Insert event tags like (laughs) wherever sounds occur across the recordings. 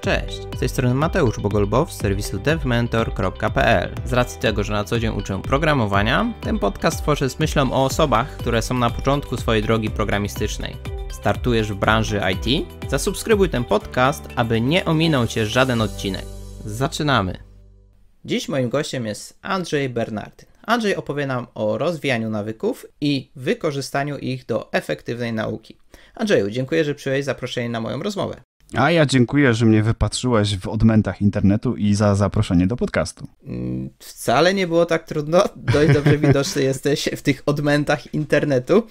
Cześć, z tej strony Mateusz Bogolbow z serwisu devmentor.pl. Z racji tego, że na co dzień uczę programowania, ten podcast tworzę z myślą o osobach, które są na początku swojej drogi programistycznej. Startujesz w branży IT? Zasubskrybuj ten podcast, aby nie ominął Cię żaden odcinek. Zaczynamy! Dziś moim gościem jest Andrzej Bernardyn. Andrzej opowie nam o rozwijaniu nawyków i wykorzystaniu ich do efektywnej nauki. Andrzeju, dziękuję, że przyjąłeś zaproszenie na moją rozmowę. A ja dziękuję, że mnie wypatrzyłeś w odmętach internetu i za zaproszenie do podcastu. Mm, wcale nie było tak trudno. Dość dobrze widoczny (laughs) jesteś w tych odmętach internetu.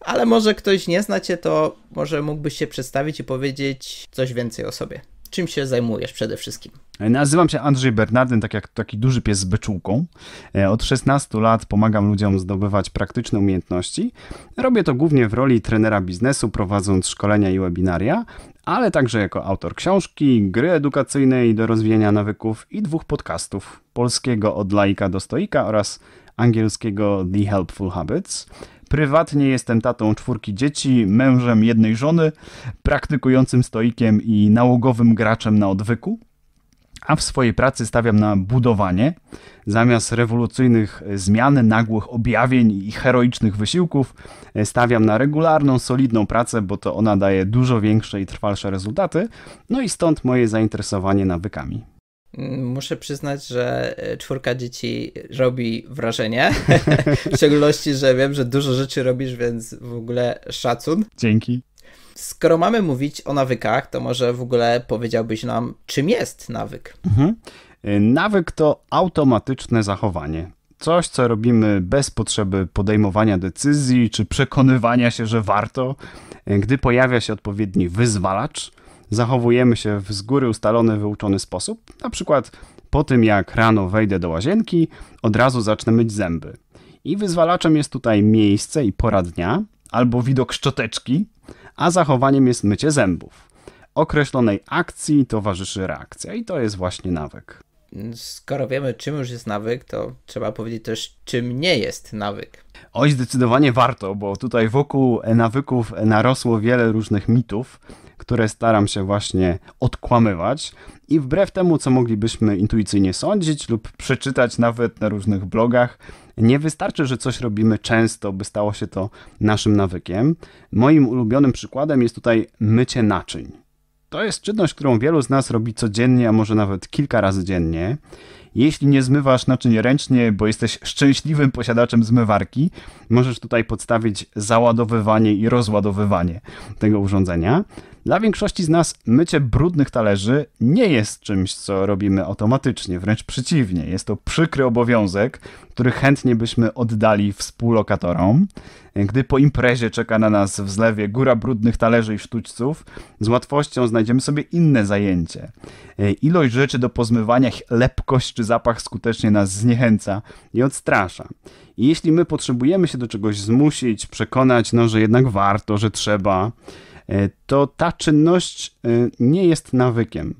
Ale może ktoś nie zna cię, to może mógłbyś się przedstawić i powiedzieć coś więcej o sobie. Czym się zajmujesz przede wszystkim? Nazywam się Andrzej Bernardyn, tak jak taki duży pies z beczułką. E, od 16 lat pomagam ludziom zdobywać praktyczne umiejętności. Robię to głównie w roli trenera biznesu, prowadząc szkolenia i webinaria, ale także jako autor książki, gry edukacyjnej do rozwijania nawyków i dwóch podcastów: polskiego od laika do stoika oraz angielskiego The Helpful Habits. Prywatnie jestem tatą czwórki dzieci, mężem jednej żony, praktykującym stoikiem i nałogowym graczem na odwyku a w swojej pracy stawiam na budowanie. Zamiast rewolucyjnych zmian, nagłych objawień i heroicznych wysiłków, e, stawiam na regularną, solidną pracę, bo to ona daje dużo większe i trwalsze rezultaty. No i stąd moje zainteresowanie nawykami. Mm, muszę przyznać, że e, czwórka dzieci robi wrażenie. (laughs) w szczególności, że wiem, że dużo rzeczy robisz, więc w ogóle szacun. Dzięki skoro mamy mówić o nawykach, to może w ogóle powiedziałbyś nam, czym jest nawyk? Mhm. Y, nawyk to automatyczne zachowanie. Coś, co robimy bez potrzeby podejmowania decyzji czy przekonywania się, że warto. Y, gdy pojawia się odpowiedni wyzwalacz, zachowujemy się w z góry ustalony, wyuczony sposób. Na przykład po tym, jak rano wejdę do łazienki, od razu zacznę myć zęby. I wyzwalaczem jest tutaj miejsce i pora dnia, albo widok szczoteczki, a zachowaniem jest mycie zębów. Określonej akcji towarzyszy reakcja i to jest właśnie nawyk. Skoro wiemy, czym już jest nawyk, to trzeba powiedzieć też, czym nie jest nawyk. Oj, zdecydowanie warto, bo tutaj wokół nawyków narosło wiele różnych mitów, które staram się właśnie odkłamywać. I wbrew temu, co moglibyśmy intuicyjnie sądzić lub przeczytać nawet na różnych blogach, nie wystarczy, że coś robimy często, by stało się to naszym nawykiem. Moim ulubionym przykładem jest tutaj mycie naczyń. To jest czynność, którą wielu z nas robi codziennie, a może nawet kilka razy dziennie. Jeśli nie zmywasz naczyń ręcznie, bo jesteś szczęśliwym posiadaczem zmywarki, możesz tutaj podstawić załadowywanie i rozładowywanie tego urządzenia. Dla większości z nas mycie brudnych talerzy nie jest czymś, co robimy automatycznie, wręcz przeciwnie. Jest to przykry obowiązek, który chętnie byśmy oddali współlokatorom. Gdy po imprezie czeka na nas w zlewie góra brudnych talerzy i sztućców, z łatwością znajdziemy sobie inne zajęcie. Ilość rzeczy do pozmywania, lepkość czy zapach skutecznie nas zniechęca i odstrasza. I jeśli my potrzebujemy się do czegoś zmusić, przekonać, no, że jednak warto, że trzeba, E, to ta czynność e, nie jest nawykiem.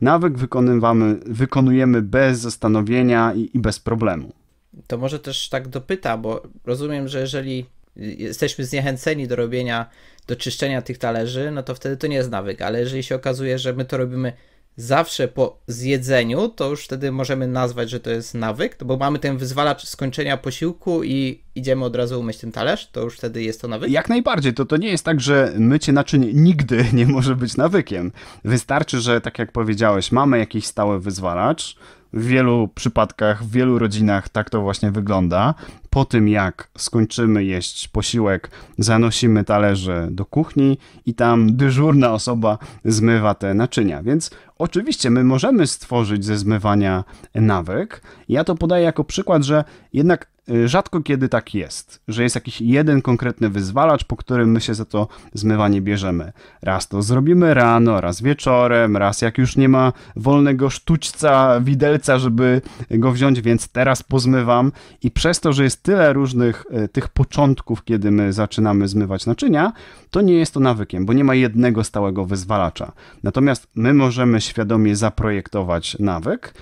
Nawyk wykonywamy, wykonujemy bez zastanowienia i, i bez problemu. To może też tak dopyta, bo rozumiem, że jeżeli jesteśmy zniechęceni do robienia, do czyszczenia tych talerzy, no to wtedy to nie jest nawyk, ale jeżeli się okazuje, że my to robimy zawsze po zjedzeniu, to już wtedy możemy nazwać, że to jest nawyk, bo mamy ten wyzwalacz skończenia posiłku i idziemy od razu umyć ten talerz, to już wtedy jest to nawyk? Jak najbardziej, to to nie jest tak, że mycie naczyń nigdy (laughs) nie może być nawykiem. Wystarczy, że tak jak powiedziałeś, mamy jakiś stały wyzwalacz, w wielu przypadkach, w wielu rodzinach tak to właśnie wygląda. Po tym jak skończymy jeść posiłek, zanosimy talerze do kuchni i tam dyżurna osoba zmywa te naczynia. Więc oczywiście my możemy stworzyć ze zmywania nawyk. Ja to podaję jako przykład, że jednak Y, rzadko kiedy tak jest, że jest jakiś jeden konkretny wyzwalacz, po którym my się za to zmywanie bierzemy. Raz to zrobimy rano, raz wieczorem, raz jak już nie ma wolnego sztućca, widelca, żeby go wziąć, więc teraz pozmywam. I przez to, że jest tyle różnych y, tych początków, kiedy my zaczynamy zmywać naczynia, to nie jest to nawykiem, bo nie ma jednego stałego wyzwalacza. Natomiast my możemy świadomie zaprojektować nawyk,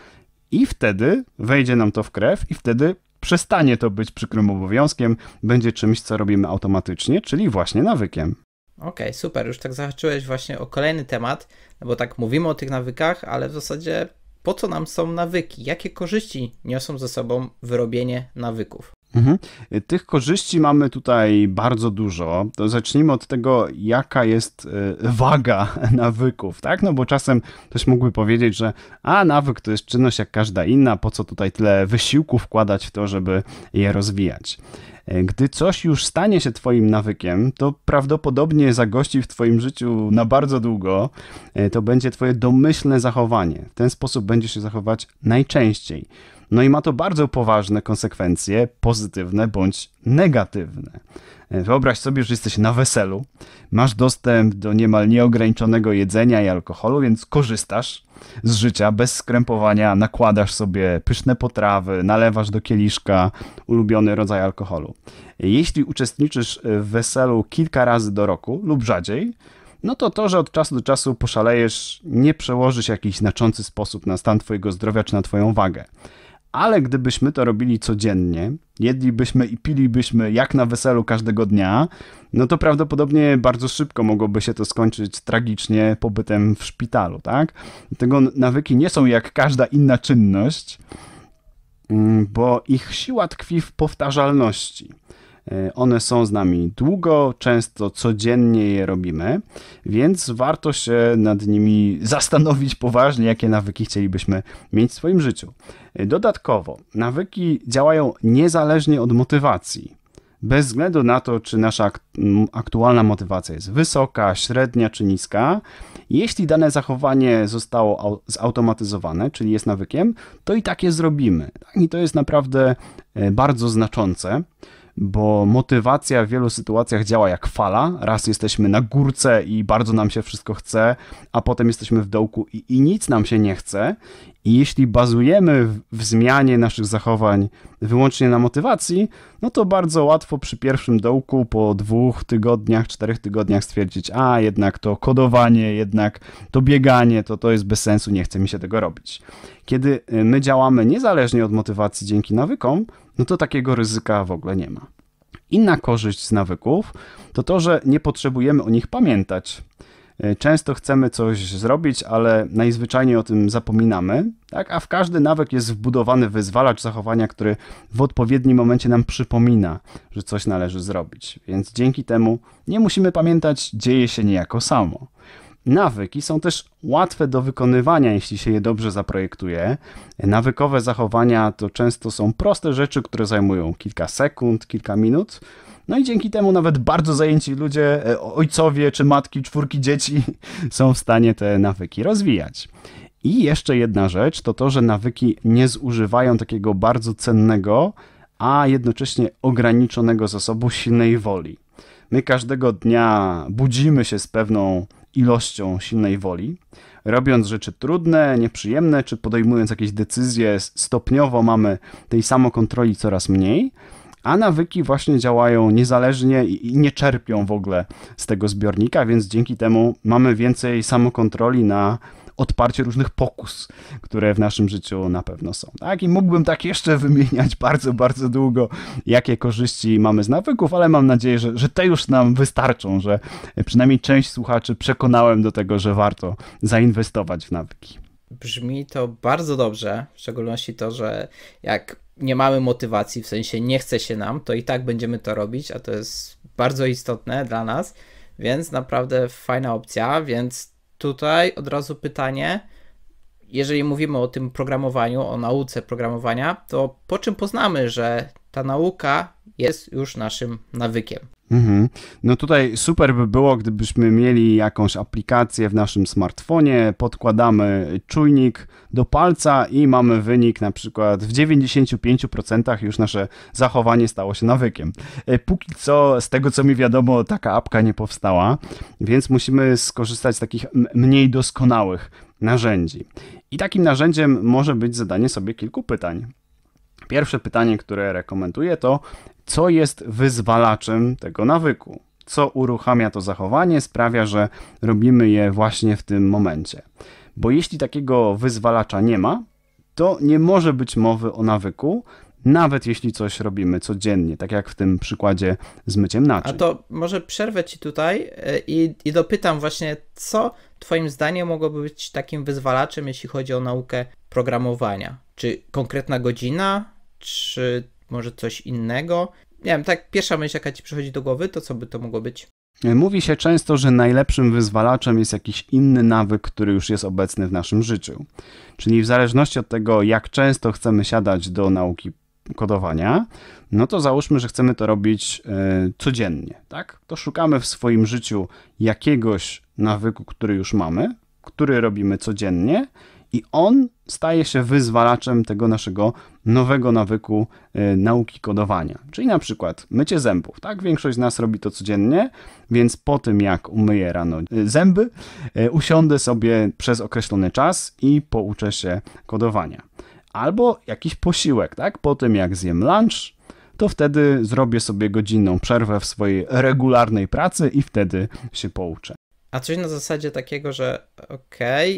i wtedy wejdzie nam to w krew, i wtedy Przestanie to być przykrym obowiązkiem, będzie czymś, co robimy automatycznie, czyli właśnie nawykiem. Okej, okay, super. Już tak zahaczyłeś właśnie o kolejny temat, no bo tak mówimy o tych nawykach, ale w zasadzie po co nam są nawyki? Jakie korzyści niosą ze sobą wyrobienie nawyków? Mhm. Tych korzyści mamy tutaj bardzo dużo. To zacznijmy od tego, jaka jest e, waga (laughs) nawyków, tak? No bo czasem ktoś mógłby powiedzieć, że a nawyk to jest czynność jak każda inna, po co tutaj tyle wysiłku wkładać w to, żeby je rozwijać. E, gdy coś już stanie się Twoim nawykiem, to prawdopodobnie zagości w Twoim życiu na bardzo długo. E, to będzie Twoje domyślne zachowanie. W ten sposób będziesz się zachować najczęściej. No i ma to bardzo poważne konsekwencje, pozytywne bądź negatywne. E, wyobraź sobie, że jesteś na weselu, masz dostęp do niemal nieograniczonego jedzenia i alkoholu, więc korzystasz z życia bez skrępowania, nakładasz sobie pyszne potrawy, nalewasz do kieliszka ulubiony rodzaj alkoholu. Jeśli uczestniczysz w weselu kilka razy do roku lub rzadziej, no to to, że od czasu do czasu poszalejesz, nie przełożysz w jakiś znaczący sposób na stan twojego zdrowia czy na twoją wagę ale gdybyśmy to robili codziennie, jedlibyśmy i pilibyśmy jak na weselu każdego dnia, no to prawdopodobnie bardzo szybko mogłoby się to skończyć tragicznie pobytem w szpitalu, tak? Dlatego nawyki nie są jak każda inna czynność, mm, bo ich siła tkwi w powtarzalności. E, one są z nami długo, często codziennie je robimy, więc warto się nad nimi (laughs) zastanowić poważnie, jakie nawyki chcielibyśmy mieć w swoim życiu. E, dodatkowo, nawyki działają niezależnie od motywacji bez względu na to, czy nasza aktualna motywacja jest wysoka, średnia czy niska, jeśli dane zachowanie zostało zautomatyzowane, czyli jest nawykiem, to i tak je zrobimy. I to jest naprawdę e, bardzo znaczące bo motywacja w wielu sytuacjach działa jak fala. Raz jesteśmy na górce i bardzo nam się wszystko chce, a potem jesteśmy w dołku i, i nic nam się nie chce. I jeśli bazujemy w zmianie naszych zachowań wyłącznie na motywacji, no to bardzo łatwo przy pierwszym dołku po dwóch tygodniach, czterech tygodniach stwierdzić, a jednak to kodowanie, jednak to bieganie, to to jest bez sensu, nie chce mi się tego robić. Kiedy y, my działamy niezależnie od motywacji dzięki nawykom, no to takiego ryzyka w ogóle nie ma. Inna korzyść z nawyków to to, że nie potrzebujemy o nich pamiętać. E, często chcemy coś zrobić, ale najzwyczajniej o tym zapominamy, tak? a w każdy nawyk jest wbudowany wyzwalacz zachowania, który w odpowiednim momencie nam przypomina, że coś należy zrobić. Więc dzięki temu nie musimy pamiętać, dzieje się niejako samo. Nawyki są też łatwe do wykonywania, jeśli się je dobrze zaprojektuje. Nawykowe zachowania to często są proste rzeczy, które zajmują kilka sekund, kilka minut no i dzięki temu nawet bardzo zajęci ludzie, e, ojcowie czy matki czwórki dzieci (laughs) są w stanie te nawyki rozwijać. I jeszcze jedna rzecz to to, że nawyki nie zużywają takiego bardzo cennego, a jednocześnie ograniczonego zasobu silnej woli. My każdego dnia budzimy się z pewną ilością silnej woli, robiąc rzeczy trudne, nieprzyjemne, czy podejmując jakieś decyzje, stopniowo mamy tej samokontroli coraz mniej, a nawyki właśnie działają niezależnie i nie czerpią w ogóle z tego zbiornika, więc dzięki temu mamy więcej samokontroli na odparcie różnych pokus, które w naszym życiu na pewno są. Tak? I mógłbym tak jeszcze wymieniać bardzo, bardzo długo, jakie korzyści mamy z nawyków, ale mam nadzieję, że, że te już nam wystarczą, że przynajmniej część słuchaczy przekonałem do tego, że warto zainwestować w nawyki. Brzmi to bardzo dobrze, w szczególności to, że jak nie mamy motywacji, w sensie nie chce się nam, to i tak będziemy to robić, a to jest bardzo istotne dla nas, więc naprawdę fajna opcja. Więc tutaj od razu pytanie, jeżeli mówimy o tym programowaniu, o nauce programowania, to po czym poznamy, że ta nauka jest już naszym nawykiem? Mhm. No tutaj super by było, gdybyśmy mieli jakąś aplikację w naszym smartfonie, podkładamy czujnik do palca i mamy wynik na przykład w 95% już nasze zachowanie stało się nawykiem. E, póki co, z tego co mi wiadomo, taka apka nie powstała, więc musimy skorzystać z takich mniej doskonałych narzędzi. I takim narzędziem może być zadanie sobie kilku pytań. Pierwsze pytanie, które rekomenduję, to co jest wyzwalaczem tego nawyku? Co uruchamia to zachowanie, sprawia, że robimy je właśnie w tym momencie? Bo jeśli takiego wyzwalacza nie ma, to nie może być mowy o nawyku, nawet jeśli coś robimy codziennie, tak jak w tym przykładzie z myciem naczyń. A to może przerwę ci tutaj e, i, i dopytam właśnie, co twoim zdaniem mogłoby być takim wyzwalaczem, jeśli chodzi o naukę programowania? Czy konkretna godzina, czy może coś innego? Nie wiem, tak pierwsza myśl, jaka ci przychodzi do głowy, to co by to mogło być? E, mówi się często, że najlepszym wyzwalaczem jest jakiś inny nawyk, który już jest obecny w naszym życiu. Czyli w zależności od tego, jak często chcemy siadać do nauki kodowania, no to załóżmy, że chcemy to robić y, codziennie, tak? To szukamy w swoim życiu jakiegoś nawyku, który już mamy, który robimy codziennie i on staje się wyzwalaczem tego naszego nowego nawyku y, nauki kodowania. Czyli na przykład mycie zębów, tak? Większość z nas robi to codziennie, więc po tym jak umyję rano y, zęby, y, usiądę sobie przez określony czas i pouczę się kodowania. Albo jakiś posiłek, tak? Po tym jak zjem lunch, to wtedy zrobię sobie godzinną przerwę w swojej regularnej pracy i wtedy się pouczę. A coś na zasadzie takiego, że okej,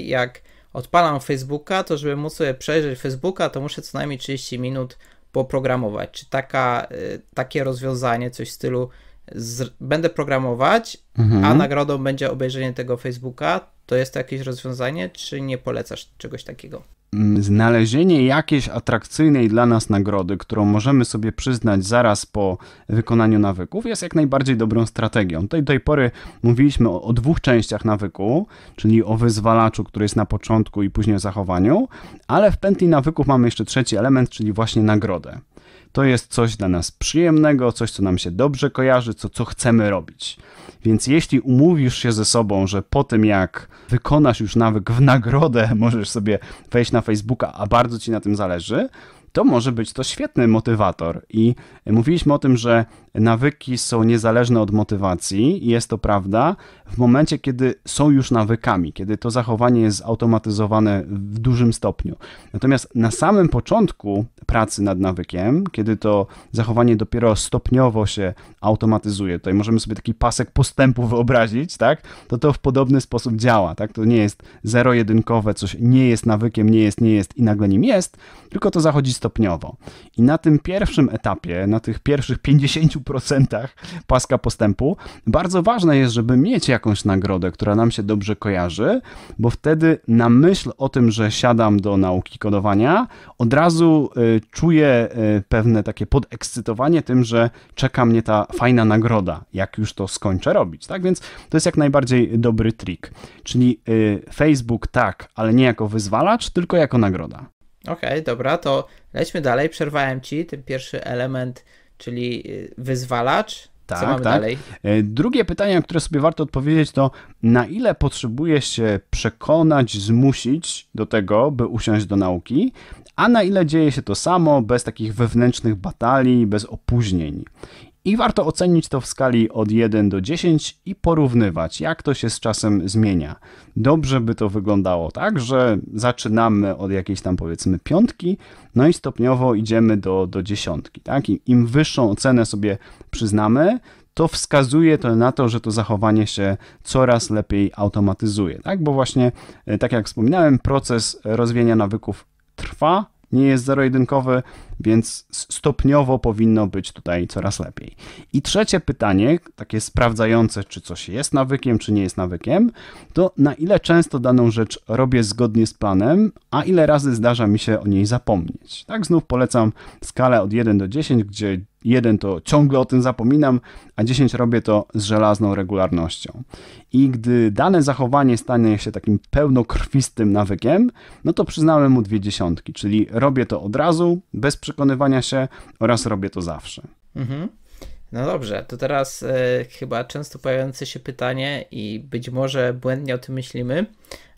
okay, jak odpalam Facebooka, to żeby móc sobie przejrzeć Facebooka, to muszę co najmniej 30 minut poprogramować. Czy taka, y, takie rozwiązanie, coś w stylu z, będę programować, mhm. a nagrodą będzie obejrzenie tego Facebooka, to jest to jakieś rozwiązanie, czy nie polecasz czegoś takiego? Mm, znalezienie jakiejś atrakcyjnej dla nas nagrody, którą możemy sobie przyznać zaraz po wykonaniu nawyków, jest jak najbardziej dobrą strategią. Do tej pory mówiliśmy o, o, dwóch częściach nawyku, czyli o wyzwalaczu, który jest na początku i później o zachowaniu, ale w pętli nawyków mamy jeszcze trzeci element, czyli właśnie nagrodę to jest coś dla nas przyjemnego, coś, co nam się dobrze kojarzy, co, co chcemy robić. Więc jeśli umówisz się ze sobą, że po tym jak wykonasz już nawyk w nagrodę, (laughs) możesz sobie wejść na Facebooka, a bardzo ci na tym zależy, to może być to świetny motywator. I mówiliśmy o tym, że nawyki są niezależne od motywacji, i jest to prawda, w momencie, kiedy są już nawykami, kiedy to zachowanie jest automatyzowane w dużym stopniu. Natomiast na samym początku pracy nad nawykiem, kiedy to zachowanie dopiero stopniowo się automatyzuje, tutaj możemy sobie taki pasek postępu wyobrazić, tak? to to w podobny sposób działa. Tak? To nie jest zero-jedynkowe, coś nie jest nawykiem, nie jest, nie jest i nagle nim jest, tylko to zachodzi stopniowo. I na tym pierwszym etapie, na tych pierwszych 50 10% paska postępu. Bardzo ważne jest, żeby mieć jakąś nagrodę, która nam się dobrze kojarzy, bo wtedy na myśl o tym, że siadam do nauki kodowania, od razu y, czuję y, pewne takie podekscytowanie tym, że czeka mnie ta fajna nagroda, jak już to skończę robić. Tak więc to jest jak najbardziej dobry trik. Czyli y, Facebook tak, ale nie jako wyzwalacz, tylko jako nagroda. Okej, okay, dobra, to lećmy dalej. Przerwałem ci ten pierwszy element czyli y, wyzwalacz. Tak, Co mamy tak. dalej? E, drugie pytanie, na które sobie warto odpowiedzieć, to na ile potrzebuje się przekonać, zmusić do tego, by usiąść do nauki, a na ile dzieje się to samo bez takich wewnętrznych batalii, bez opóźnień. I warto ocenić to w skali od 1 do 10 i porównywać, jak to się z czasem zmienia. Dobrze by to wyglądało tak, że zaczynamy od jakiejś tam powiedzmy piątki, no i stopniowo idziemy do, do dziesiątki. Tak? I Im wyższą ocenę sobie przyznamy, to wskazuje to na to, że to zachowanie się coraz lepiej automatyzuje. Tak? Bo właśnie, e, tak jak wspominałem, proces rozwijania nawyków trwa, nie jest zero-jedynkowy, więc stopniowo powinno być tutaj coraz lepiej. I trzecie pytanie, takie sprawdzające, czy coś jest nawykiem, czy nie jest nawykiem, to na ile często daną rzecz robię zgodnie z planem, a ile razy zdarza mi się o niej zapomnieć. Tak znów polecam skalę od 1 do 10, gdzie 1 to ciągle o tym zapominam, a 10 robię to z żelazną regularnością. I gdy dane zachowanie stanie się takim pełnokrwistym nawykiem, no to przyznałem mu dwie dziesiątki, czyli robię to od razu, bez przeszkód, przekonywania się oraz robię to zawsze. Mhm. No dobrze, to teraz y, chyba często pojawiające się pytanie i być może błędnie o tym myślimy,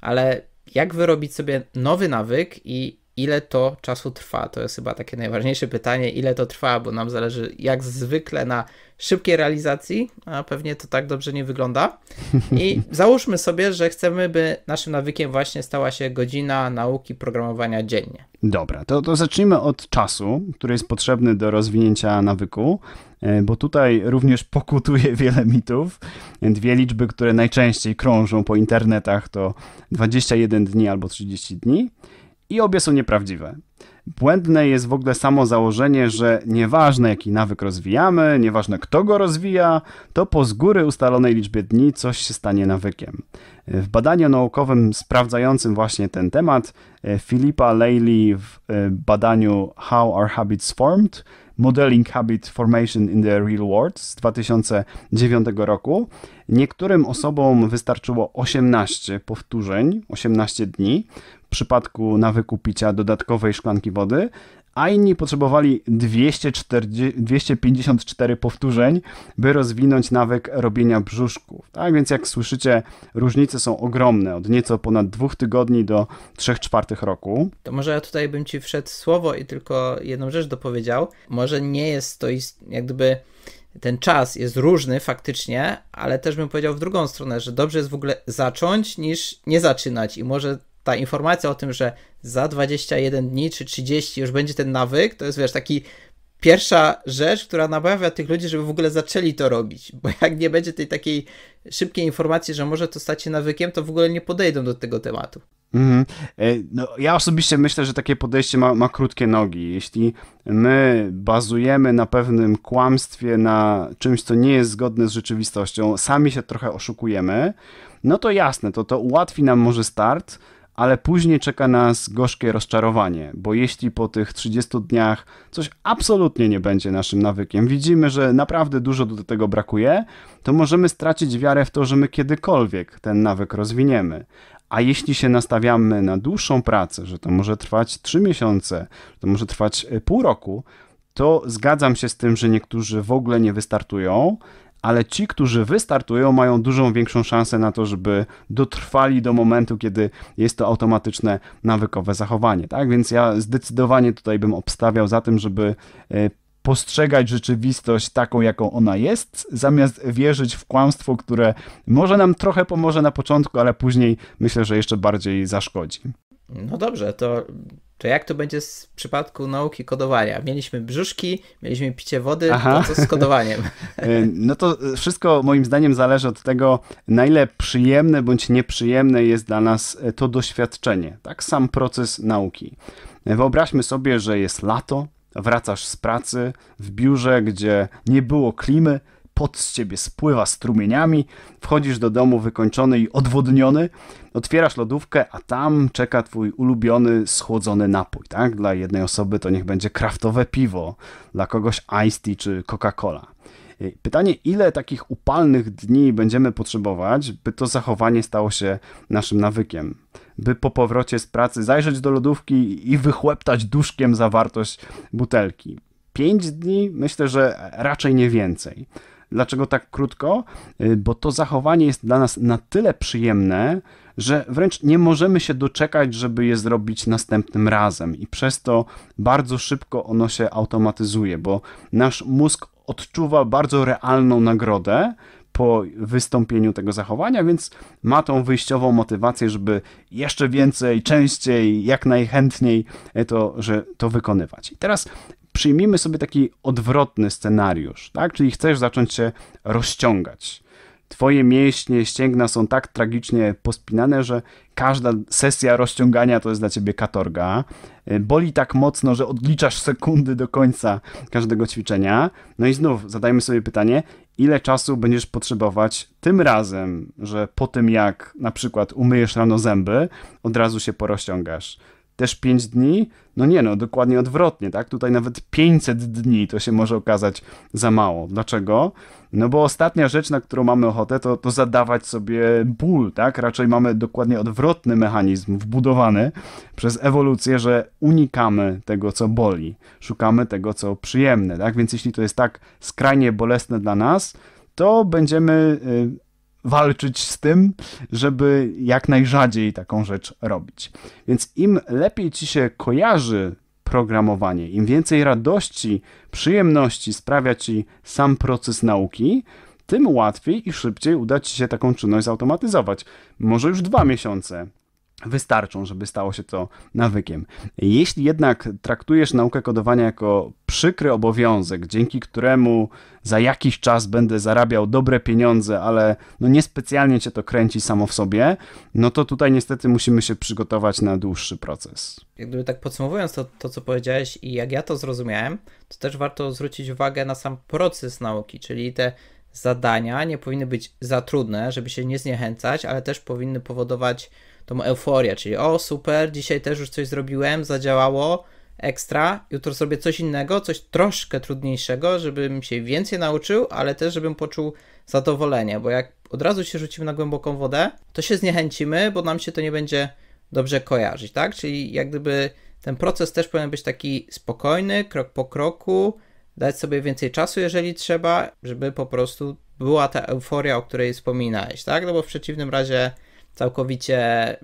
ale jak wyrobić sobie nowy nawyk i ile to czasu trwa? To jest chyba takie najważniejsze pytanie, ile to trwa, bo nam zależy jak zwykle na szybkiej realizacji, a pewnie to tak dobrze nie wygląda. (laughs) I załóżmy sobie, że chcemy, by naszym nawykiem właśnie stała się godzina nauki programowania dziennie. Dobra, to, to zacznijmy od czasu, który jest potrzebny do rozwinięcia nawyku, e, bo tutaj również pokutuje wiele mitów. Dwie liczby, które najczęściej krążą po internetach to 21 dni albo 30 dni i obie są nieprawdziwe. Błędne jest w ogóle samo założenie, że nieważne jaki nawyk rozwijamy, nieważne kto go rozwija, to po z góry ustalonej liczbie dni coś się stanie nawykiem. W badaniu naukowym sprawdzającym właśnie ten temat, e, Filipa Leili w e, badaniu How Are Habits Formed? Modeling Habit Formation in the Real World z 2009 roku, niektórym osobom wystarczyło 18 powtórzeń, 18 dni, przypadku nawyku picia dodatkowej szklanki wody, a inni potrzebowali 240, 254 powtórzeń, by rozwinąć nawyk robienia brzuszków. Tak więc, jak słyszycie, różnice są ogromne, od nieco ponad dwóch tygodni do trzech czwartych roku. To może ja tutaj bym ci wszedł słowo i tylko jedną rzecz dopowiedział. Może nie jest to jak gdyby ten czas jest różny faktycznie, ale też bym powiedział w drugą stronę, że dobrze jest w ogóle zacząć niż nie zaczynać i może ta informacja o tym, że za 21 dni czy 30 już będzie ten nawyk, to jest wiesz, taki pierwsza rzecz, która nabawia tych ludzi, żeby w ogóle zaczęli to robić, bo jak nie będzie tej takiej szybkiej informacji, że może to stać się nawykiem, to w ogóle nie podejdą do tego tematu. Mm -hmm. No, ja osobiście myślę, że takie podejście ma, ma krótkie nogi. Jeśli my bazujemy na pewnym kłamstwie, na czymś, co nie jest zgodne z rzeczywistością, sami się trochę oszukujemy, no to jasne, to to ułatwi nam może start, ale później czeka nas gorzkie rozczarowanie, bo jeśli po tych 30 dniach coś absolutnie nie będzie naszym nawykiem, widzimy, że naprawdę dużo do tego brakuje, to możemy stracić wiarę w to, że my kiedykolwiek ten nawyk rozwiniemy. A jeśli się nastawiamy na dłuższą pracę, że to może trwać 3 miesiące, to może trwać y, pół roku, to zgadzam się z tym, że niektórzy w ogóle nie wystartują, ale ci, którzy wystartują, mają dużą większą szansę na to, żeby dotrwali do momentu, kiedy jest to automatyczne nawykowe zachowanie. Tak więc ja zdecydowanie tutaj bym obstawiał za tym, żeby e, postrzegać rzeczywistość taką, jaką ona jest, zamiast wierzyć w kłamstwo, które może nam trochę pomoże na początku, ale później myślę, że jeszcze bardziej zaszkodzi. No dobrze, to to jak to będzie w przypadku nauki kodowania? Mieliśmy brzuszki, mieliśmy picie wody, Aha. No to co z kodowaniem? (laughs) Y, no to y, wszystko moim zdaniem zależy od tego, na ile przyjemne bądź nieprzyjemne jest dla nas y, to doświadczenie, tak sam proces nauki. Wyobraźmy sobie, że jest lato, wracasz z pracy w biurze, gdzie nie było klimy, pot z ciebie spływa strumieniami, wchodzisz do domu wykończony i odwodniony, otwierasz lodówkę, a tam czeka twój ulubiony schłodzony napój, tak? Dla jednej osoby to niech będzie kraftowe piwo, dla kogoś iced tea czy Coca-Cola. Pytanie, ile takich upalnych dni będziemy potrzebować, by to zachowanie stało się naszym nawykiem? By po powrocie z pracy zajrzeć do lodówki i wychłeptać duszkiem zawartość butelki. Pięć dni? Myślę, że raczej nie więcej. Dlaczego tak krótko? Y, bo to zachowanie jest dla nas na tyle przyjemne, że wręcz nie możemy się doczekać, żeby je zrobić następnym razem, i przez to bardzo szybko ono się automatyzuje, bo nasz mózg odczuwa bardzo realną nagrodę po wystąpieniu tego zachowania, więc ma tą wyjściową motywację, żeby jeszcze więcej, częściej, jak najchętniej to, że to wykonywać. I teraz przyjmijmy sobie taki odwrotny scenariusz, tak? Czyli chcesz zacząć się rozciągać. Twoje mięśnie, ścięgna są tak tragicznie pospinane, że każda sesja rozciągania to jest dla ciebie katorga. Y, boli tak mocno, że odliczasz sekundy do końca każdego ćwiczenia. No i znów zadajmy sobie pytanie, ile czasu będziesz potrzebować tym razem, że po tym jak na przykład umyjesz rano zęby, od razu się porozciągasz też 5 dni? No nie, no dokładnie odwrotnie, tak? Tutaj nawet 500 dni to się może okazać za mało. Dlaczego? No bo ostatnia rzecz, na którą mamy ochotę, to, to zadawać sobie ból, tak? Raczej mamy dokładnie odwrotny mechanizm wbudowany przez ewolucję, że unikamy tego, co boli, szukamy tego, co przyjemne, tak? Więc jeśli to jest tak skrajnie bolesne dla nas, to będziemy y, walczyć z tym, żeby jak najrzadziej taką rzecz robić. Więc im lepiej ci się kojarzy programowanie, im więcej radości, przyjemności sprawia ci sam proces nauki, tym łatwiej i szybciej uda ci się taką czynność zautomatyzować. Może już dwa miesiące, wystarczą, żeby stało się to nawykiem. Jeśli jednak traktujesz naukę kodowania jako przykry obowiązek, dzięki któremu za jakiś czas będę zarabiał dobre pieniądze, ale no niespecjalnie cię to kręci samo w sobie, no to tutaj niestety musimy się przygotować na dłuższy proces. Jak gdyby tak podsumowując to, to, co powiedziałeś i jak ja to zrozumiałem, to też warto zwrócić uwagę na sam proces nauki, czyli te zadania nie powinny być za trudne, żeby się nie zniechęcać, ale też powinny powodować tą euforię, czyli o super, dzisiaj też już coś zrobiłem, zadziałało, ekstra, jutro zrobię coś innego, coś troszkę trudniejszego, żebym się więcej nauczył, ale też żebym poczuł zadowolenie, bo jak od razu się rzucimy na głęboką wodę, to się zniechęcimy, bo nam się to nie będzie dobrze kojarzyć, tak? Czyli jak gdyby ten proces też powinien być taki spokojny, krok po kroku, dać sobie więcej czasu, jeżeli trzeba, żeby po prostu była ta euforia, o której wspominałeś, tak? No bo w przeciwnym razie całkowicie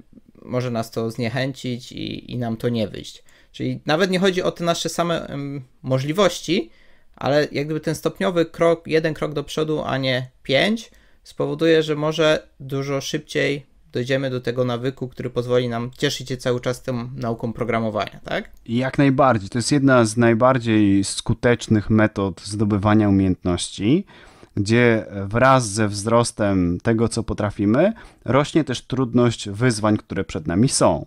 może nas to zniechęcić i, i nam to nie wyjść. Czyli nawet nie chodzi o te nasze same um, możliwości, ale jakby ten stopniowy krok, jeden krok do przodu, a nie pięć, spowoduje, że może dużo szybciej dojdziemy do tego nawyku, który pozwoli nam cieszyć się cały czas tą nauką programowania, tak? Jak najbardziej. To jest jedna z najbardziej skutecznych metod zdobywania umiejętności gdzie wraz ze wzrostem tego, co potrafimy, rośnie też trudność wyzwań, które przed nami są.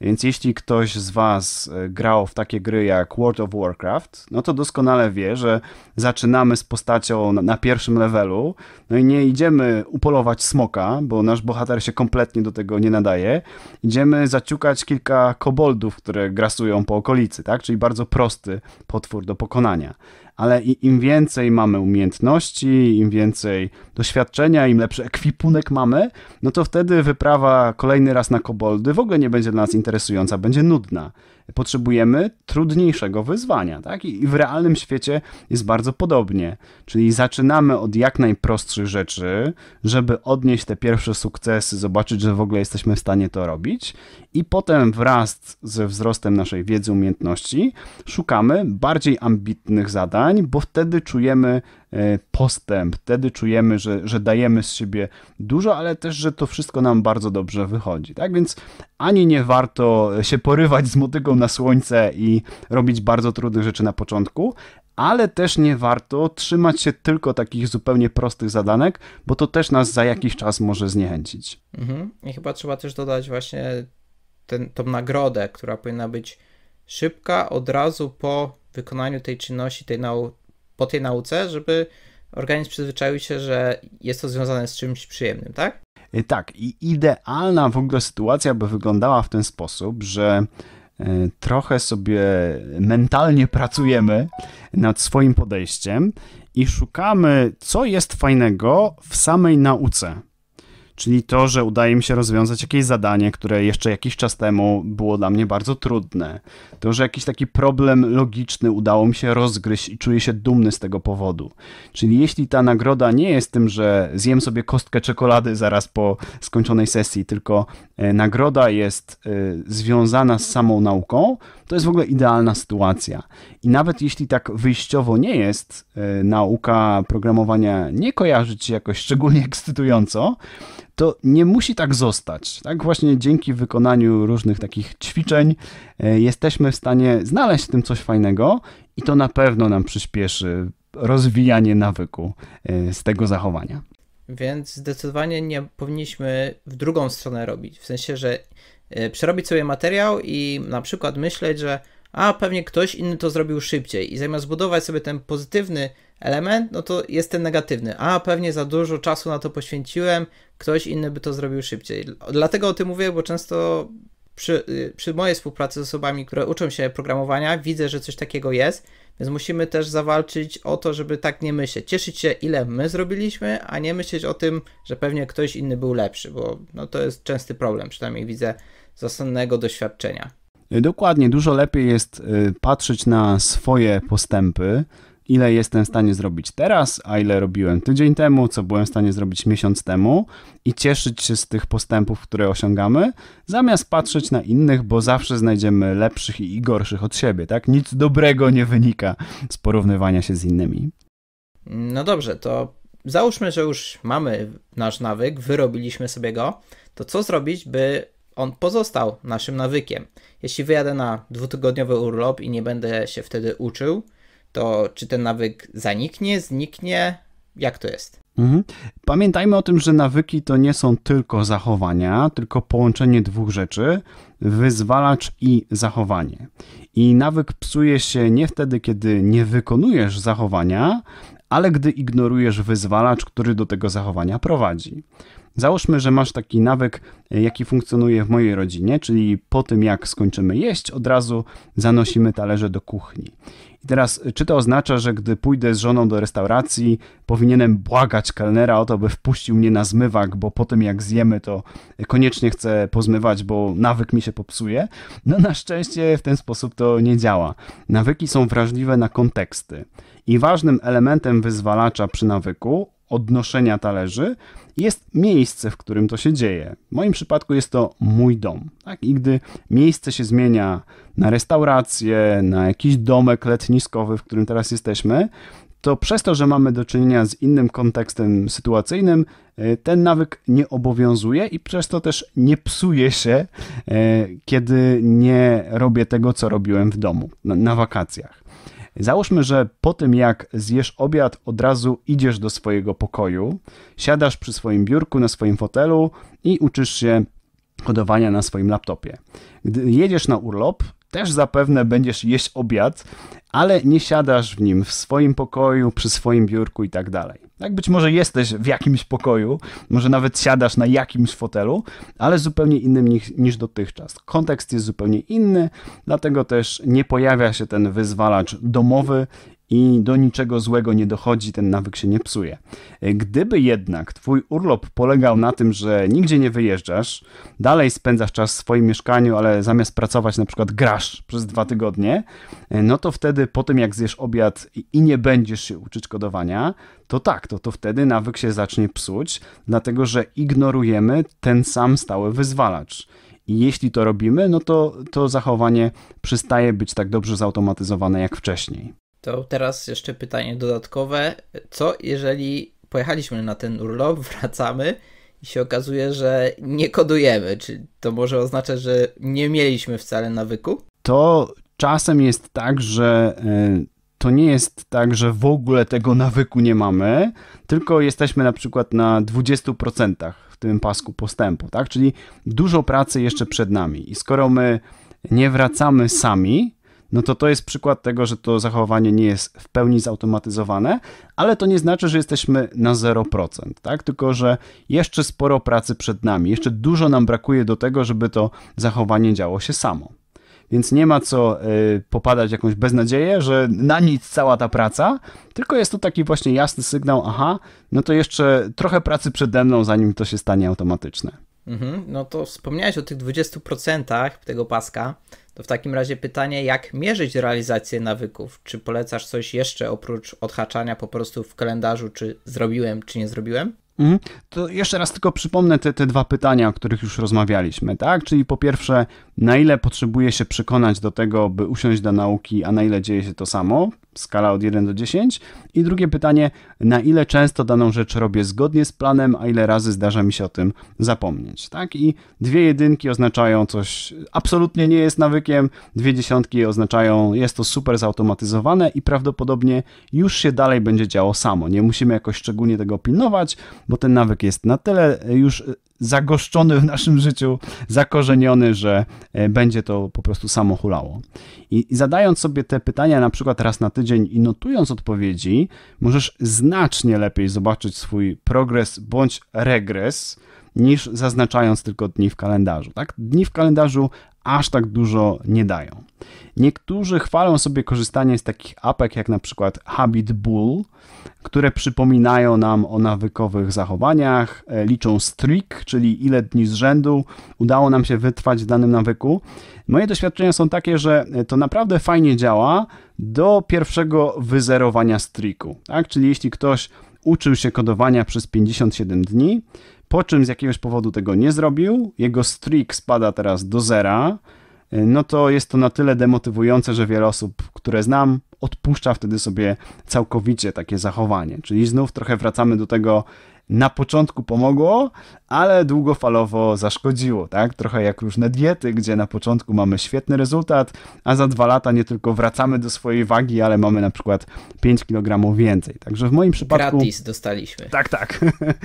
Więc jeśli ktoś z Was e, grał w takie gry jak World of Warcraft, no to doskonale wie, że zaczynamy z postacią na, pierwszym levelu, no i nie idziemy upolować smoka, bo nasz bohater się kompletnie do tego nie nadaje. Idziemy zaciukać kilka koboldów, które grasują po okolicy, tak? Czyli bardzo prosty potwór do pokonania ale im więcej mamy umiejętności, im więcej doświadczenia, im lepszy ekwipunek mamy, no to wtedy wyprawa kolejny raz na koboldy w ogóle nie będzie dla nas interesująca, będzie nudna potrzebujemy trudniejszego wyzwania. Tak? I w realnym świecie jest bardzo podobnie. Czyli zaczynamy od jak najprostszych rzeczy, żeby odnieść te pierwsze sukcesy, zobaczyć, że w ogóle jesteśmy w stanie to robić, i potem wraz ze wzrostem naszej wiedzy, umiejętności, szukamy bardziej ambitnych zadań, bo wtedy czujemy E, postęp. Wtedy czujemy, że, że dajemy z siebie dużo, ale też, że to wszystko nam bardzo dobrze wychodzi. Tak więc ani nie warto się porywać z motyką na słońce i robić bardzo trudnych rzeczy na początku, ale też nie warto trzymać się tylko takich zupełnie prostych zadanek, bo to też nas za jakiś czas może zniechęcić. Mhm. I chyba trzeba też dodać właśnie ten, tą nagrodę, która powinna być szybka od razu po wykonaniu tej czynności, tej, nau po tej nauce, żeby organizm przyzwyczaił się, że jest to związane z czymś przyjemnym, tak? Y, tak, i idealna w ogóle sytuacja by wyglądała w ten sposób, że y, trochę sobie mentalnie pracujemy nad swoim podejściem i szukamy, co jest fajnego w samej nauce czyli to, że udaje mi się rozwiązać jakieś zadanie, które jeszcze jakiś czas temu było dla mnie bardzo trudne. To, że jakiś taki problem logiczny udało mi się rozgryźć i czuję się dumny z tego powodu. Czyli jeśli ta nagroda nie jest tym, że zjem sobie kostkę czekolady zaraz po skończonej sesji, tylko e, nagroda jest e, związana z samą nauką, to jest w ogóle idealna sytuacja. I nawet jeśli tak wyjściowo nie jest, e, nauka programowania nie kojarzy ci jakoś szczególnie ekscytująco, to nie musi tak zostać. Tak właśnie dzięki wykonaniu różnych takich ćwiczeń e, jesteśmy w stanie znaleźć w tym coś fajnego i to na pewno nam przyspieszy rozwijanie nawyku e, z tego zachowania. Więc zdecydowanie nie powinniśmy w drugą stronę robić. W sensie, że Y, przerobić sobie materiał i na przykład myśleć, że a pewnie ktoś inny to zrobił szybciej i zamiast budować sobie ten pozytywny element, no to jest ten negatywny. A pewnie za dużo czasu na to poświęciłem, ktoś inny by to zrobił szybciej. Dlatego o tym mówię, bo często przy, y, przy mojej współpracy z osobami, które uczą się programowania, widzę, że coś takiego jest, więc musimy też zawalczyć o to, żeby tak nie myśleć. Cieszyć się, ile my zrobiliśmy, a nie myśleć o tym, że pewnie ktoś inny był lepszy, bo no, to jest częsty problem, przynajmniej widzę zasadnego doświadczenia. Y, dokładnie, dużo lepiej jest y, patrzeć na swoje postępy, ile jestem w stanie zrobić teraz, a ile robiłem tydzień temu, co byłem w stanie zrobić miesiąc temu i cieszyć się z tych postępów, które osiągamy, zamiast patrzeć na innych, bo zawsze znajdziemy lepszych i gorszych od siebie, tak? Nic dobrego nie wynika z porównywania się z innymi. No dobrze, to załóżmy, że już mamy nasz nawyk, wyrobiliśmy sobie go, to co zrobić, by on pozostał naszym nawykiem. Jeśli wyjadę na dwutygodniowy urlop i nie będę się wtedy uczył, to czy ten nawyk zaniknie, zniknie? Jak to jest? Mhm. Pamiętajmy o tym, że nawyki to nie są tylko zachowania, tylko połączenie dwóch rzeczy: wyzwalacz i zachowanie. I nawyk psuje się nie wtedy, kiedy nie wykonujesz zachowania, ale gdy ignorujesz wyzwalacz, który do tego zachowania prowadzi. Załóżmy, że masz taki nawyk, e, jaki funkcjonuje w mojej rodzinie, czyli po tym jak skończymy jeść, od razu zanosimy talerze do kuchni. I teraz, e, czy to oznacza, że gdy pójdę z żoną do restauracji, powinienem błagać kelnera o to, by wpuścił mnie na zmywak, bo po tym jak zjemy, to koniecznie chcę pozmywać, bo nawyk mi się popsuje? No na szczęście w ten sposób to nie działa. Nawyki są wrażliwe na konteksty. I ważnym elementem wyzwalacza przy nawyku odnoszenia talerzy jest miejsce, w którym to się dzieje. W moim przypadku jest to mój dom. Tak? I gdy miejsce się zmienia na restaurację, na jakiś domek letniskowy, w którym teraz jesteśmy, to przez to, że mamy do czynienia z innym kontekstem sytuacyjnym, e, ten nawyk nie obowiązuje i przez to też nie psuje się, e, kiedy nie robię tego, co robiłem w domu, na, wakacjach. Załóżmy, że po tym jak zjesz obiad, od razu idziesz do swojego pokoju, siadasz przy swoim biurku, na swoim fotelu i uczysz się kodowania na swoim laptopie. Gdy jedziesz na urlop, też zapewne będziesz jeść obiad, ale nie siadasz w nim, w swoim pokoju, przy swoim biurku i tak dalej. Tak, być może jesteś w jakimś pokoju, może nawet siadasz na jakimś fotelu, ale zupełnie innym niż, niż dotychczas. Kontekst jest zupełnie inny, dlatego też nie pojawia się ten wyzwalacz domowy i do niczego złego nie dochodzi, ten nawyk się nie psuje. E, gdyby jednak twój urlop polegał na tym, że nigdzie nie wyjeżdżasz, dalej spędzasz czas w swoim mieszkaniu, ale zamiast pracować na przykład grasz przez dwa tygodnie, e, no to wtedy po tym jak zjesz obiad i nie będziesz się uczyć kodowania, to tak, to, to wtedy nawyk się zacznie psuć, dlatego że ignorujemy ten sam stały wyzwalacz. I jeśli to robimy, no to to zachowanie przestaje być tak dobrze zautomatyzowane jak wcześniej. To teraz jeszcze pytanie dodatkowe. Co jeżeli pojechaliśmy na ten urlop, (laughs) wracamy i się okazuje, że nie kodujemy? Czy to może oznaczać, że nie mieliśmy wcale nawyku? To czasem jest tak, że e, to nie jest tak, że w ogóle tego nawyku nie mamy, tylko jesteśmy na przykład na 20% w tym pasku postępu, tak? Czyli dużo pracy jeszcze przed nami. I skoro my nie wracamy sami, no to to jest przykład tego, że to zachowanie nie jest w pełni zautomatyzowane, ale to nie znaczy, że jesteśmy na 0%, tak? Tylko, że jeszcze sporo pracy przed nami, jeszcze dużo nam brakuje do tego, żeby to zachowanie działo się samo. Więc nie ma co y, popadać jakąś beznadzieję, że na nic cała ta praca, tylko jest to taki właśnie jasny sygnał, aha, no to jeszcze trochę pracy przede mną, zanim to się stanie automatyczne. Mhm, no to wspomniałeś o tych 20% tego paska. To w takim razie pytanie, jak mierzyć realizację nawyków? Czy polecasz coś jeszcze oprócz odhaczania po prostu w kalendarzu, czy zrobiłem, czy nie zrobiłem? Mhm. To jeszcze raz tylko przypomnę te, te dwa pytania, o których już rozmawialiśmy, tak? Czyli po pierwsze, na ile potrzebuje się przekonać do tego, by usiąść do nauki, a na ile dzieje się to samo? skala od 1 do 10. I drugie pytanie, na ile często daną rzecz robię zgodnie z planem, a ile razy zdarza mi się o tym zapomnieć, tak? I dwie jedynki oznaczają coś absolutnie nie jest nawykiem, dwie dziesiątki oznaczają jest to super zautomatyzowane i prawdopodobnie już się dalej będzie działo samo. Nie musimy jakoś szczególnie tego pilnować, bo ten nawyk jest na tyle już zagoszczony w naszym życiu, zakorzeniony, że e, będzie to po prostu samo hulało. I, zadając sobie te pytania na przykład raz na tydzień i notując odpowiedzi, możesz znacznie lepiej zobaczyć swój progres bądź regres niż zaznaczając tylko dni w kalendarzu. Tak? Dni w kalendarzu aż tak dużo nie dają. Niektórzy chwalą sobie korzystanie z takich apek jak na przykład Habit Bull, które przypominają nam o nawykowych zachowaniach, e, liczą streak, czyli ile dni z rzędu udało nam się wytrwać w danym nawyku. Moje doświadczenia są takie, że e, to naprawdę fajnie działa do pierwszego wyzerowania streaku. Tak? Czyli jeśli ktoś uczył się kodowania przez 57 dni, po czym z jakiegoś powodu tego nie zrobił, jego streak spada teraz do zera, y, no to jest to na tyle demotywujące, że wiele osób, które znam, odpuszcza wtedy sobie całkowicie takie zachowanie. Czyli znów trochę wracamy do tego, na początku pomogło, ale długofalowo zaszkodziło, tak? Trochę jak różne diety, gdzie na początku mamy świetny rezultat, a za dwa lata nie tylko wracamy do swojej wagi, ale mamy na przykład 5 kg więcej. Także w moim przypadku... Gratis dostaliśmy. Tak, tak. (laughs)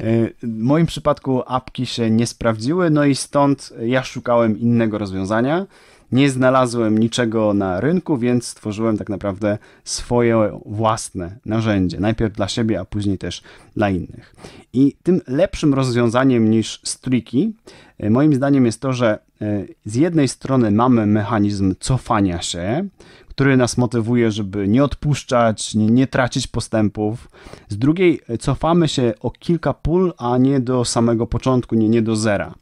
E, w moim przypadku apki się nie sprawdziły, no i stąd ja szukałem innego rozwiązania nie znalazłem niczego na rynku, więc stworzyłem tak naprawdę swoje własne narzędzie. Najpierw dla siebie, a później też dla innych. I tym lepszym rozwiązaniem niż striki, e, moim zdaniem, jest to, że e, z jednej strony mamy mechanizm cofania się, który nas motywuje, żeby nie odpuszczać, nie, nie, tracić postępów. Z drugiej e, cofamy się o kilka pól, a nie do samego początku, nie, nie do zera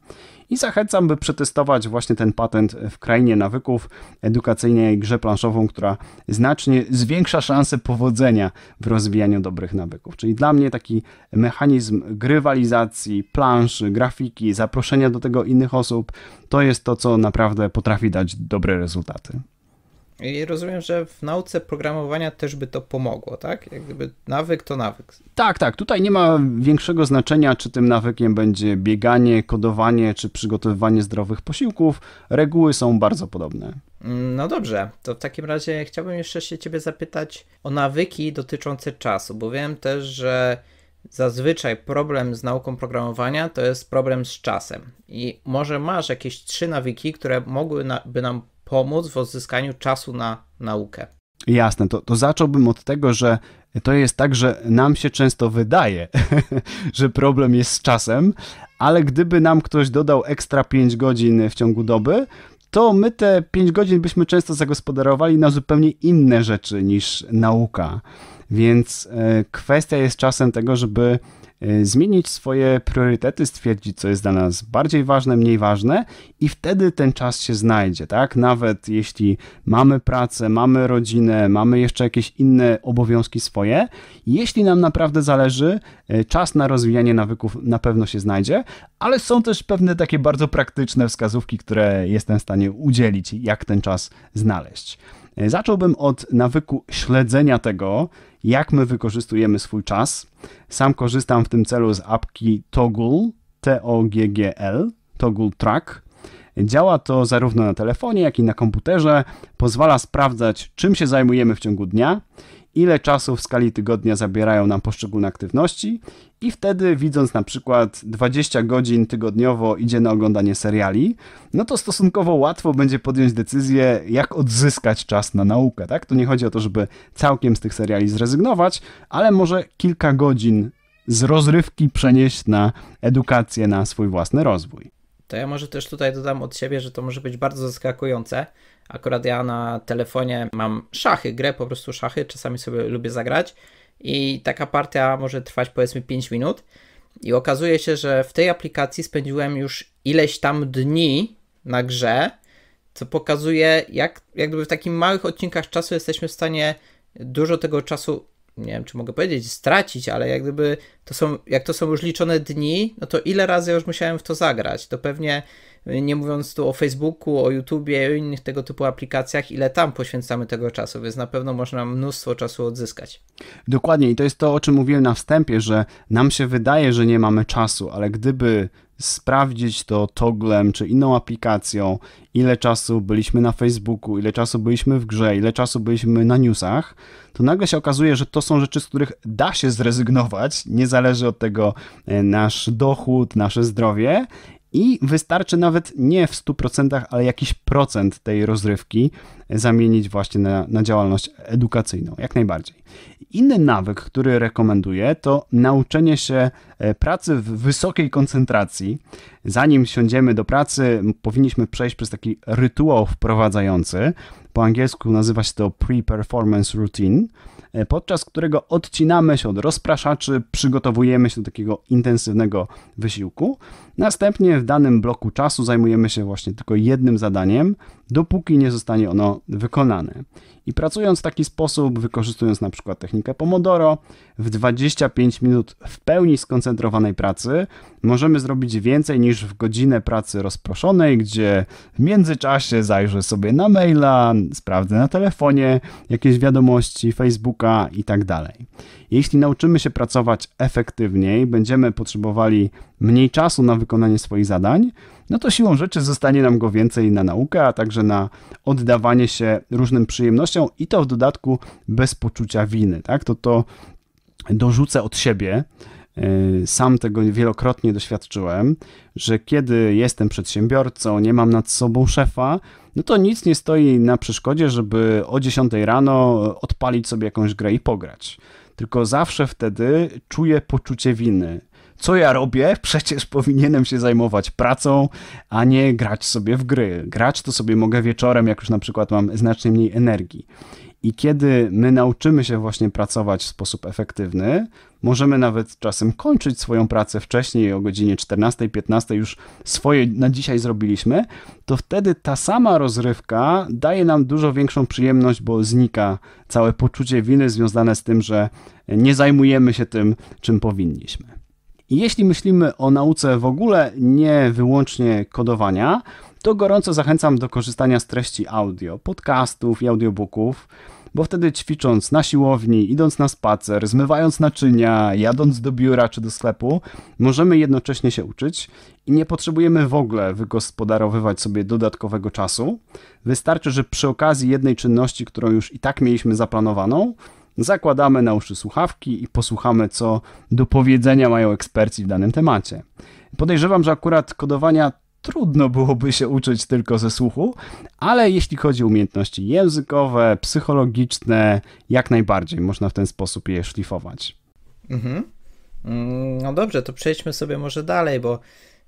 i zachęcam, by przetestować właśnie ten patent w krainie nawyków edukacyjnej grze planszową, która znacznie zwiększa szanse powodzenia w rozwijaniu dobrych nawyków. Czyli dla mnie taki mechanizm grywalizacji, planszy, grafiki, zaproszenia do tego innych osób, to jest to, co naprawdę potrafi dać dobre rezultaty. I rozumiem, że w nauce programowania też by to pomogło, tak? Jak gdyby nawyk to nawyk. Tak, tak. Tutaj nie ma większego znaczenia, czy tym nawykiem będzie bieganie, kodowanie, czy przygotowywanie zdrowych posiłków. Reguły są bardzo podobne. No dobrze, to w takim razie chciałbym jeszcze się Ciebie zapytać o nawyki dotyczące czasu, bo wiem też, że zazwyczaj problem z nauką programowania to jest problem z czasem. I może masz jakieś trzy nawyki, które mogłyby nam pomóc w odzyskaniu czasu na naukę. Jasne, to, to zacząłbym od tego, że to jest tak, że nam się często wydaje, (laughs) że problem jest z czasem, ale gdyby nam ktoś dodał ekstra 5 godzin w ciągu doby, to my te 5 godzin byśmy często zagospodarowali na zupełnie inne rzeczy niż nauka. Więc e, kwestia jest czasem tego, żeby E, zmienić swoje priorytety, stwierdzić, co jest dla nas bardziej ważne, mniej ważne, i wtedy ten czas się znajdzie, tak? Nawet jeśli mamy pracę, mamy rodzinę, mamy jeszcze jakieś inne obowiązki swoje, jeśli nam naprawdę zależy, e, czas na rozwijanie nawyków na pewno się znajdzie, ale są też pewne takie bardzo praktyczne wskazówki, które jestem w stanie udzielić, jak ten czas znaleźć. E, zacząłbym od nawyku śledzenia tego, jak my wykorzystujemy swój czas. Sam korzystam w tym celu z apki Toggle, T-O-G-G-L, Toggle Track. Działa to zarówno na telefonie, jak i na komputerze. Pozwala sprawdzać, czym się zajmujemy w ciągu dnia ile czasu w skali tygodnia zabierają nam poszczególne aktywności i wtedy widząc na przykład 20 godzin tygodniowo idzie na oglądanie seriali, no to stosunkowo łatwo będzie podjąć decyzję, jak odzyskać czas na naukę, tak? To nie chodzi o to, żeby całkiem z tych seriali zrezygnować, ale może kilka godzin z rozrywki przenieść na edukację, na swój własny rozwój. To ja może też tutaj dodam od siebie, że to może być bardzo zaskakujące. Akurat ja na telefonie mam szachy, grę po prostu szachy, czasami sobie lubię zagrać i taka partia może trwać powiedzmy 5 minut. I okazuje się, że w tej aplikacji spędziłem już ileś tam dni na grze, co pokazuje, jak, jak gdyby w takich małych odcinkach czasu jesteśmy w stanie dużo tego czasu nie wiem czy mogę powiedzieć, stracić, ale jak gdyby to są, jak to są już liczone dni, no to ile razy już musiałem w to zagrać? To pewnie nie mówiąc tu o Facebooku, o YouTubie o innych tego typu aplikacjach, ile tam poświęcamy tego czasu, więc na pewno można mnóstwo czasu odzyskać. Dokładnie i to jest to, o czym mówiłem na wstępie, że nam się wydaje, że nie mamy czasu, ale gdyby sprawdzić to toglem czy inną aplikacją, ile czasu byliśmy na Facebooku, ile czasu byliśmy w grze, ile czasu byliśmy na newsach, to nagle się okazuje, że to są rzeczy, z których da się zrezygnować, nie zależy od tego e, nasz dochód, nasze zdrowie i wystarczy nawet nie w 100%, ale jakiś procent tej rozrywki zamienić właśnie na, na, działalność edukacyjną, jak najbardziej. Inny nawyk, który rekomenduję, to nauczenie się e, pracy w wysokiej koncentracji. Zanim siądziemy do pracy, powinniśmy przejść przez taki rytuał wprowadzający. Po angielsku nazywa się to pre-performance routine E, podczas którego odcinamy się od rozpraszaczy, przygotowujemy się do takiego intensywnego wysiłku. Następnie w danym bloku czasu zajmujemy się właśnie tylko jednym zadaniem, dopóki nie zostanie ono wykonane. I pracując w taki sposób, wykorzystując na przykład technikę Pomodoro, w 25 minut w pełni skoncentrowanej pracy możemy zrobić więcej niż w godzinę pracy rozproszonej, gdzie w międzyczasie zajrzę sobie na maila, sprawdzę na telefonie jakieś wiadomości, Facebooka itd. Tak jeśli nauczymy się pracować efektywniej, będziemy potrzebowali mniej czasu na wykonanie swoich zadań, no to siłą rzeczy zostanie nam go więcej na naukę, a także na oddawanie się różnym przyjemnościom i to w dodatku bez poczucia winy, tak? To to dorzucę od siebie. Yy, sam tego wielokrotnie doświadczyłem, że kiedy jestem przedsiębiorcą, nie mam nad sobą szefa, no to nic nie stoi na przeszkodzie, żeby o 10 rano odpalić sobie jakąś grę i pograć tylko zawsze wtedy czuję poczucie winy. Co ja robię? (laughs) Przecież powinienem się zajmować pracą, a nie grać sobie w gry. Grać to sobie mogę wieczorem, jak już na przykład mam znacznie mniej energii. I kiedy my nauczymy się właśnie pracować w sposób efektywny, możemy nawet czasem kończyć swoją pracę wcześniej o godzinie 14, 15 już swoje na dzisiaj zrobiliśmy, to wtedy ta sama rozrywka daje nam dużo większą przyjemność, bo znika całe poczucie winy związane z tym, że nie zajmujemy się tym, czym powinniśmy. I jeśli myślimy o nauce w ogóle, nie wyłącznie kodowania, to gorąco zachęcam do korzystania z treści audio, podcastów i audiobooków bo wtedy ćwicząc na siłowni, idąc na spacer, zmywając naczynia, jadąc do biura czy do sklepu, możemy jednocześnie się uczyć i nie potrzebujemy w ogóle wygospodarowywać sobie dodatkowego czasu. Wystarczy, że przy okazji jednej czynności, którą już i tak mieliśmy zaplanowaną, zakładamy na uszy słuchawki i posłuchamy, co do powiedzenia mają eksperci w danym temacie. Podejrzewam, że akurat kodowania trudno byłoby się uczyć tylko ze słuchu, ale jeśli chodzi o umiejętności językowe, psychologiczne, jak najbardziej można w ten sposób je szlifować. Mhm. Mm, no dobrze, to przejdźmy sobie może dalej, bo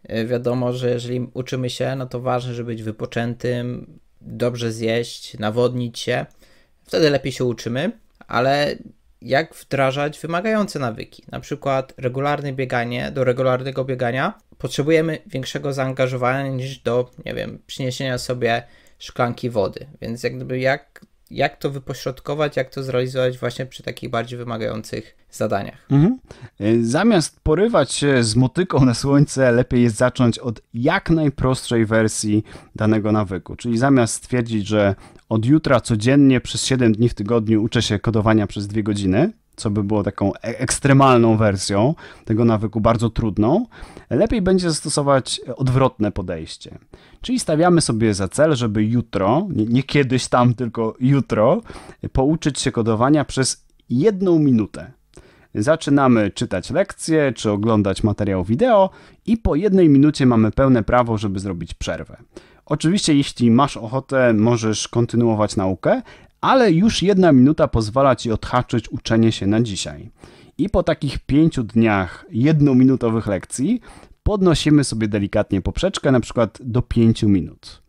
e, wiadomo, że jeżeli uczymy się, no to ważne, żeby być wypoczętym, dobrze zjeść, nawodnić się. Wtedy lepiej się uczymy, ale jak wdrażać wymagające nawyki, na przykład regularne bieganie. Do regularnego biegania potrzebujemy większego zaangażowania niż do, nie wiem, przyniesienia sobie szklanki wody. Więc jak gdyby jak jak to wypośrodkować, jak to zrealizować właśnie przy takich bardziej wymagających zadaniach. Mhm. Y, zamiast porywać się z motyką na słońce, lepiej jest zacząć od jak najprostszej wersji danego nawyku. Czyli zamiast stwierdzić, że od jutra codziennie przez 7 dni w tygodniu uczę się kodowania przez 2 godziny, co by było taką e, ekstremalną wersją tego nawyku, bardzo trudną, lepiej będzie zastosować odwrotne podejście. Czyli stawiamy sobie za cel, żeby jutro, nie, kiedyś tam, tylko jutro, pouczyć się kodowania przez jedną minutę. Zaczynamy czytać lekcje czy oglądać materiał wideo, i po jednej minucie mamy pełne prawo, żeby zrobić przerwę. Oczywiście, jeśli masz ochotę, możesz kontynuować naukę, ale już jedna minuta pozwala Ci odhaczyć uczenie się na dzisiaj. I po takich pięciu dniach jednominutowych lekcji podnosimy sobie delikatnie poprzeczkę, na przykład do pięciu minut.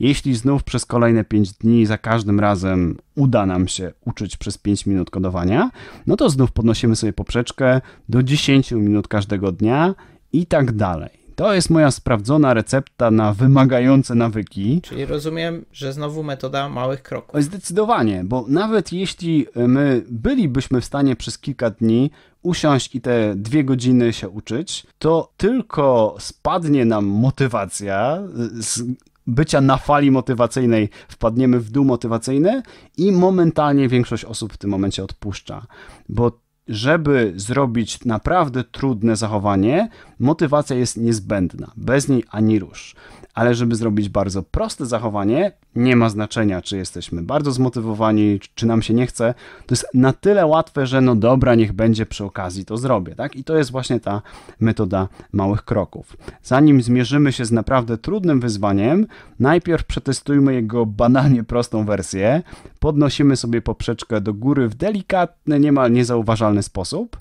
Jeśli znów przez kolejne 5 dni za każdym razem uda nam się uczyć przez 5 minut kodowania, no to znów podnosimy sobie poprzeczkę do 10 minut każdego dnia i tak dalej. To jest moja sprawdzona recepta na wymagające nawyki. Czyli rozumiem, że znowu metoda małych kroków. Zdecydowanie, bo nawet jeśli y, my bylibyśmy w stanie przez kilka dni usiąść i te dwie godziny się uczyć, to tylko spadnie nam motywacja y, z bycia na fali motywacyjnej wpadniemy w dół motywacyjny i momentalnie większość osób w tym momencie odpuszcza, bo żeby zrobić naprawdę trudne zachowanie, motywacja jest niezbędna. Bez niej ani rusz ale żeby zrobić bardzo proste zachowanie, nie ma znaczenia, czy jesteśmy bardzo zmotywowani, czy nam się nie chce, to jest na tyle łatwe, że no dobra, niech będzie przy okazji, to zrobię, tak? I to jest właśnie ta metoda małych kroków. Zanim zmierzymy się z naprawdę trudnym wyzwaniem, najpierw przetestujmy jego banalnie prostą wersję, podnosimy sobie poprzeczkę do góry w delikatny, niemal niezauważalny sposób,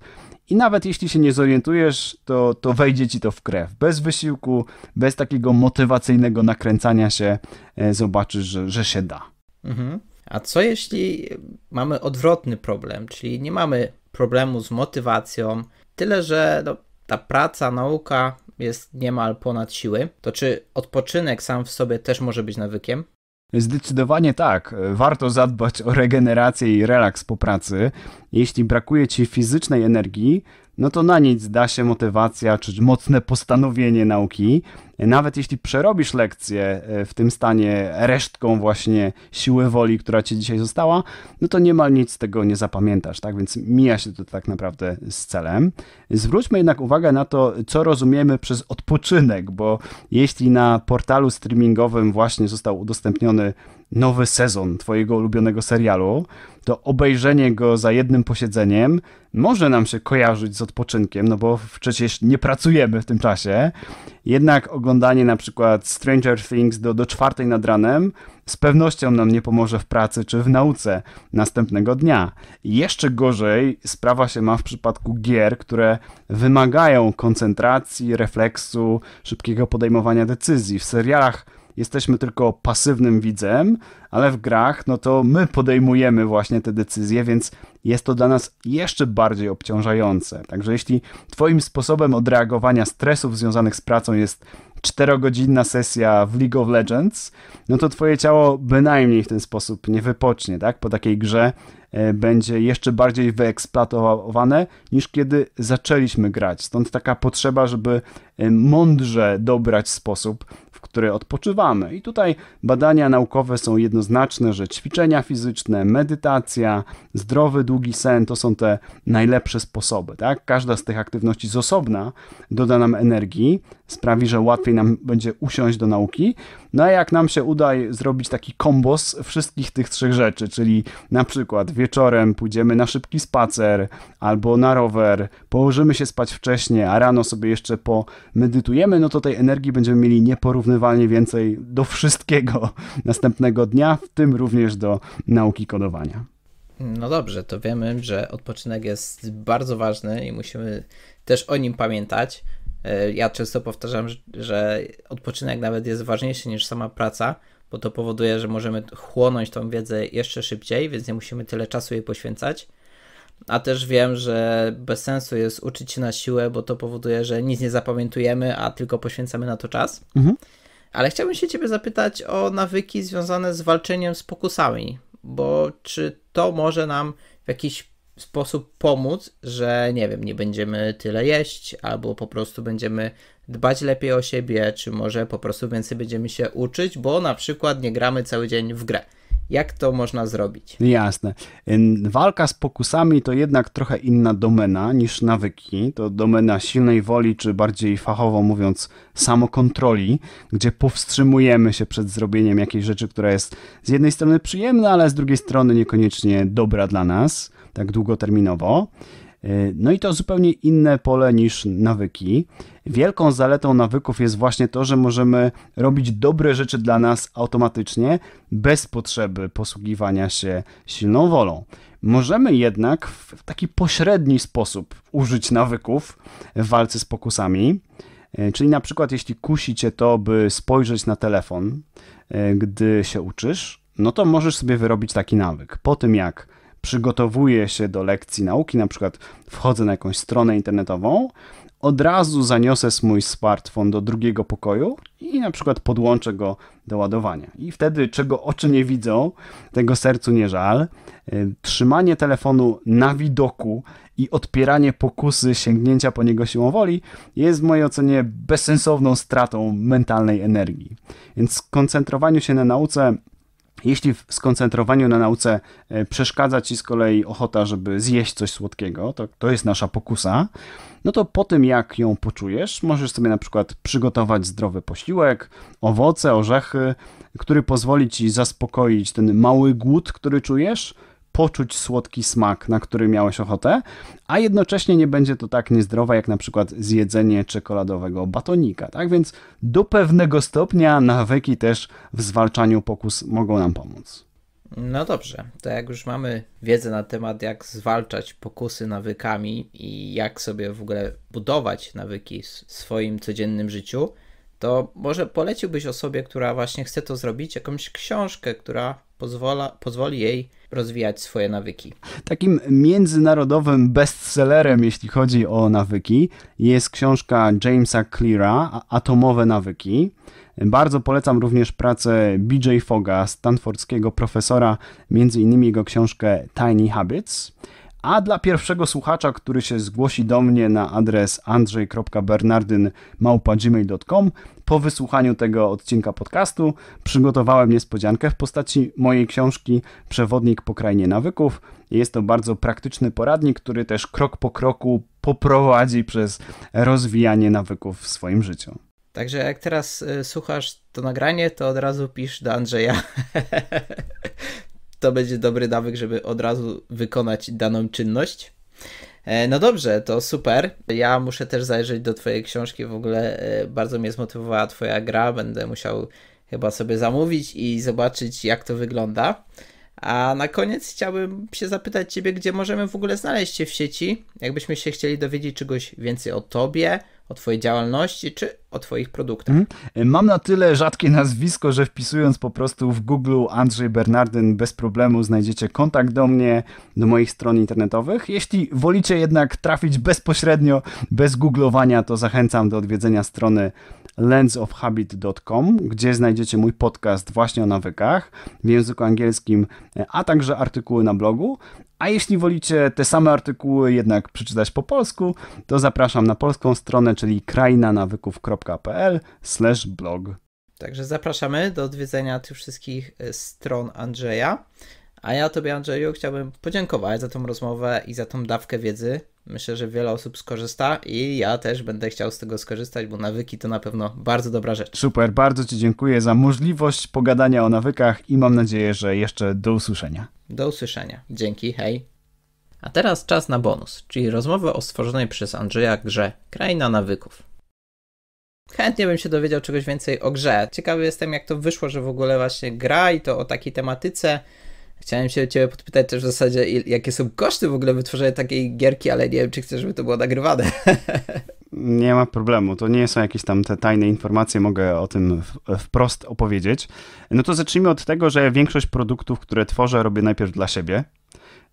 i nawet jeśli się nie zorientujesz, to, to wejdzie ci to w krew. Bez wysiłku, bez takiego motywacyjnego nakręcania się, e, zobaczysz, że, że się da. Mhm. A co jeśli mamy odwrotny problem, czyli nie mamy problemu z motywacją, tyle że no, ta praca, nauka jest niemal ponad siły, to czy odpoczynek sam w sobie też może być nawykiem? Zdecydowanie tak. Warto zadbać o regenerację i relaks po pracy. Jeśli brakuje ci fizycznej energii, no to na nic da się motywacja czy mocne postanowienie nauki. Nawet jeśli przerobisz lekcję e, w tym stanie resztką właśnie siły woli, która ci dzisiaj została, no to niemal nic z tego nie zapamiętasz, tak? Więc mija się to tak naprawdę z celem. Zwróćmy jednak uwagę na to, co rozumiemy przez odpoczynek, bo jeśli na portalu streamingowym właśnie został udostępniony nowy sezon Twojego ulubionego serialu, to obejrzenie go za jednym posiedzeniem może nam się kojarzyć z odpoczynkiem, no bo przecież nie pracujemy w tym czasie. Jednak oglądanie na przykład Stranger Things do, do czwartej nad ranem z pewnością nam nie pomoże w pracy czy w nauce następnego dnia. Jeszcze gorzej sprawa się ma w przypadku gier, które wymagają koncentracji, refleksu, szybkiego podejmowania decyzji. W serialach jesteśmy tylko pasywnym widzem, ale w grach no to my podejmujemy właśnie te decyzje, więc jest to dla nas jeszcze bardziej obciążające. Także jeśli twoim sposobem odreagowania stresów związanych z pracą jest czterogodzinna godzinna sesja w League of Legends, no to twoje ciało bynajmniej w ten sposób nie wypocznie, tak? Po takiej grze e, będzie jeszcze bardziej wyeksploatowane niż kiedy zaczęliśmy grać. Stąd taka potrzeba, żeby e, mądrze dobrać sposób, które odpoczywamy. I tutaj badania naukowe są jednoznaczne, że ćwiczenia fizyczne, medytacja, zdrowy, długi sen to są te najlepsze sposoby. Tak? Każda z tych aktywności z osobna doda nam energii, sprawi, że łatwiej nam będzie usiąść do nauki. No a jak nam się uda zrobić taki kombos wszystkich tych trzech rzeczy, czyli na przykład wieczorem pójdziemy na szybki spacer albo na rower, położymy się spać wcześniej, a rano sobie jeszcze pomedytujemy, no to tej energii będziemy mieli nieporównywalnie więcej do wszystkiego (laughs) następnego dnia, w tym również do nauki kodowania. No dobrze, to wiemy, że odpoczynek jest bardzo ważny i musimy też o nim pamiętać. E, ja często powtarzam, że odpoczynek nawet jest ważniejszy niż sama praca, bo to powoduje, że możemy chłonąć tą wiedzę jeszcze szybciej, więc nie musimy tyle czasu jej poświęcać. A też wiem, że bez sensu jest uczyć się na siłę, bo to powoduje, że nic nie zapamiętujemy, a tylko poświęcamy na to czas. Mhm. Ale chciałbym się Ciebie zapytać o nawyki związane z walczeniem z pokusami, bo czy to może nam w jakiś sposób pomóc, że nie wiem, nie będziemy tyle jeść, albo po prostu będziemy dbać lepiej o siebie, czy może po prostu więcej będziemy się uczyć, bo na przykład nie gramy cały dzień w grę. Jak to można zrobić? Jasne. Walka z pokusami to jednak trochę inna domena niż nawyki. To domena silnej woli, czy bardziej fachowo mówiąc, samokontroli, gdzie powstrzymujemy się przed zrobieniem jakiejś rzeczy, która jest z jednej strony przyjemna, ale z drugiej strony niekoniecznie dobra dla nas, tak długoterminowo. No i to zupełnie inne pole niż nawyki. Wielką zaletą nawyków jest właśnie to, że możemy robić dobre rzeczy dla nas automatycznie, bez potrzeby posługiwania się silną wolą. Możemy jednak w taki pośredni sposób użyć nawyków w walce z pokusami. E, czyli na przykład, jeśli kusi cię to, by spojrzeć na telefon, e, gdy się uczysz, no to możesz sobie wyrobić taki nawyk. Po tym, jak przygotowuję się do lekcji nauki, na przykład wchodzę na jakąś stronę internetową, od razu zaniosę mój smartfon do drugiego pokoju i na przykład podłączę go do ładowania. I wtedy, czego oczy nie widzą, tego sercu nie żal, y, trzymanie telefonu na widoku i odpieranie pokusy sięgnięcia po niego siłą woli jest w mojej ocenie bezsensowną stratą mentalnej energii. Więc koncentrowaniu się na nauce jeśli w skoncentrowaniu na nauce e, przeszkadza ci z kolei ochota, żeby zjeść coś słodkiego, to, to jest nasza pokusa, no to po tym jak ją poczujesz, możesz sobie na przykład przygotować zdrowy posiłek, owoce, orzechy, który pozwoli ci zaspokoić ten mały głód, który czujesz, poczuć słodki smak, na który miałeś ochotę, a jednocześnie nie będzie to tak niezdrowe jak na przykład zjedzenie czekoladowego batonika. Tak więc do pewnego stopnia nawyki też w zwalczaniu pokus mogą nam pomóc. No dobrze, to jak już mamy wiedzę na temat, jak zwalczać pokusy nawykami i jak sobie w ogóle budować nawyki w swoim codziennym życiu, to może poleciłbyś osobie, która właśnie chce to zrobić, jakąś książkę, która pozwala, pozwoli jej rozwijać swoje nawyki. Takim międzynarodowym bestsellerem, jeśli chodzi o nawyki, jest książka Jamesa Cleara Atomowe nawyki. Bardzo polecam również pracę BJ Foga, stanfordskiego profesora, między innymi jego książkę Tiny Habits. A dla pierwszego słuchacza, który się zgłosi do mnie na adres andrzej.bernardyn.gmail.com po wysłuchaniu tego odcinka podcastu przygotowałem niespodziankę w postaci mojej książki Przewodnik po krainie nawyków. Jest to bardzo praktyczny poradnik, który też krok po kroku poprowadzi przez rozwijanie nawyków w swoim życiu. Także jak teraz y, słuchasz to nagranie, to od razu pisz do Andrzeja. (laughs) to będzie dobry nawyk, żeby od razu wykonać daną czynność. E, no dobrze, to super. Ja muszę też zajrzeć do Twojej książki. W ogóle e, bardzo mnie zmotywowała Twoja gra. Będę musiał chyba sobie zamówić i zobaczyć, jak to wygląda. A na koniec chciałbym się zapytać Ciebie, gdzie możemy w ogóle znaleźć się w sieci, jakbyśmy się chcieli dowiedzieć czegoś więcej o Tobie, o Twojej działalności czy o Twoich produktach. Mhm. Mam na tyle rzadkie nazwisko, że wpisując po prostu w Google Andrzej Bernardyn bez problemu znajdziecie kontakt do mnie, do moich stron internetowych. Jeśli wolicie jednak trafić bezpośrednio, bez googlowania, to zachęcam do odwiedzenia strony lensofhabit.com, gdzie znajdziecie mój podcast właśnie o nawykach w języku angielskim, e, a także artykuły na blogu. A jeśli wolicie te same artykuły jednak przeczytać po polsku, to zapraszam na polską stronę, czyli krainanawyków.pl blog. Także zapraszamy do odwiedzenia tych wszystkich e, stron Andrzeja. A ja Tobie, Andrzeju, chciałbym podziękować za tą rozmowę i za tą dawkę wiedzy, Myślę, że wiele osób skorzysta i ja też będę chciał z tego skorzystać, bo nawyki to na pewno bardzo dobra rzecz. Super, bardzo Ci dziękuję za możliwość pogadania o nawykach i mam nadzieję, że jeszcze do usłyszenia. Do usłyszenia. Dzięki, hej. A teraz czas na bonus, czyli rozmowę o stworzonej przez Andrzeja grze Kraina Nawyków. Chętnie bym się dowiedział czegoś więcej o grze. Ciekawy jestem, jak to wyszło, że w ogóle właśnie gra i to o takiej tematyce. Chciałem się Ciebie podpytać też w zasadzie, jakie są koszty w ogóle wytworzenia takiej gierki, ale nie wiem, czy chcesz, żeby to było nagrywane. (laughs) Nie ma problemu, to nie są jakieś tam te tajne informacje, mogę o tym wprost opowiedzieć. No to zacznijmy od tego, że większość produktów, które tworzę, robię najpierw dla siebie.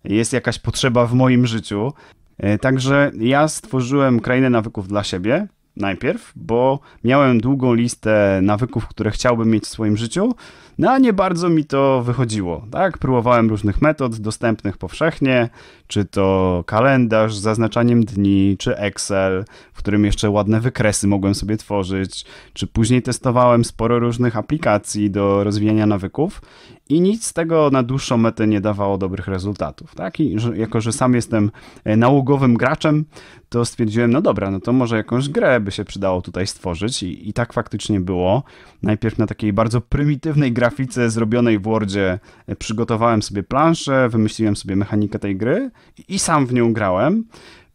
Jest jakaś potrzeba w moim życiu. E, także ja stworzyłem krainę nawyków dla siebie, najpierw, bo miałem długą listę nawyków, które chciałbym mieć w swoim życiu. No a nie bardzo mi to wychodziło, tak? Próbowałem różnych metod dostępnych powszechnie, czy to kalendarz z zaznaczaniem dni, czy Excel, w którym jeszcze ładne wykresy mogłem sobie tworzyć, czy później testowałem sporo różnych aplikacji do rozwijania nawyków i nic z tego na dłuższą metę nie dawało dobrych rezultatów. Tak? I jako, że sam jestem e, nałogowym graczem, to stwierdziłem, no dobra, no to może jakąś grę by się przydało tutaj stworzyć i, i tak faktycznie było. Najpierw na takiej bardzo prymitywnej grafie grafice zrobionej w Wordzie e, przygotowałem sobie planszę, wymyśliłem sobie mechanikę tej gry i sam w nią grałem.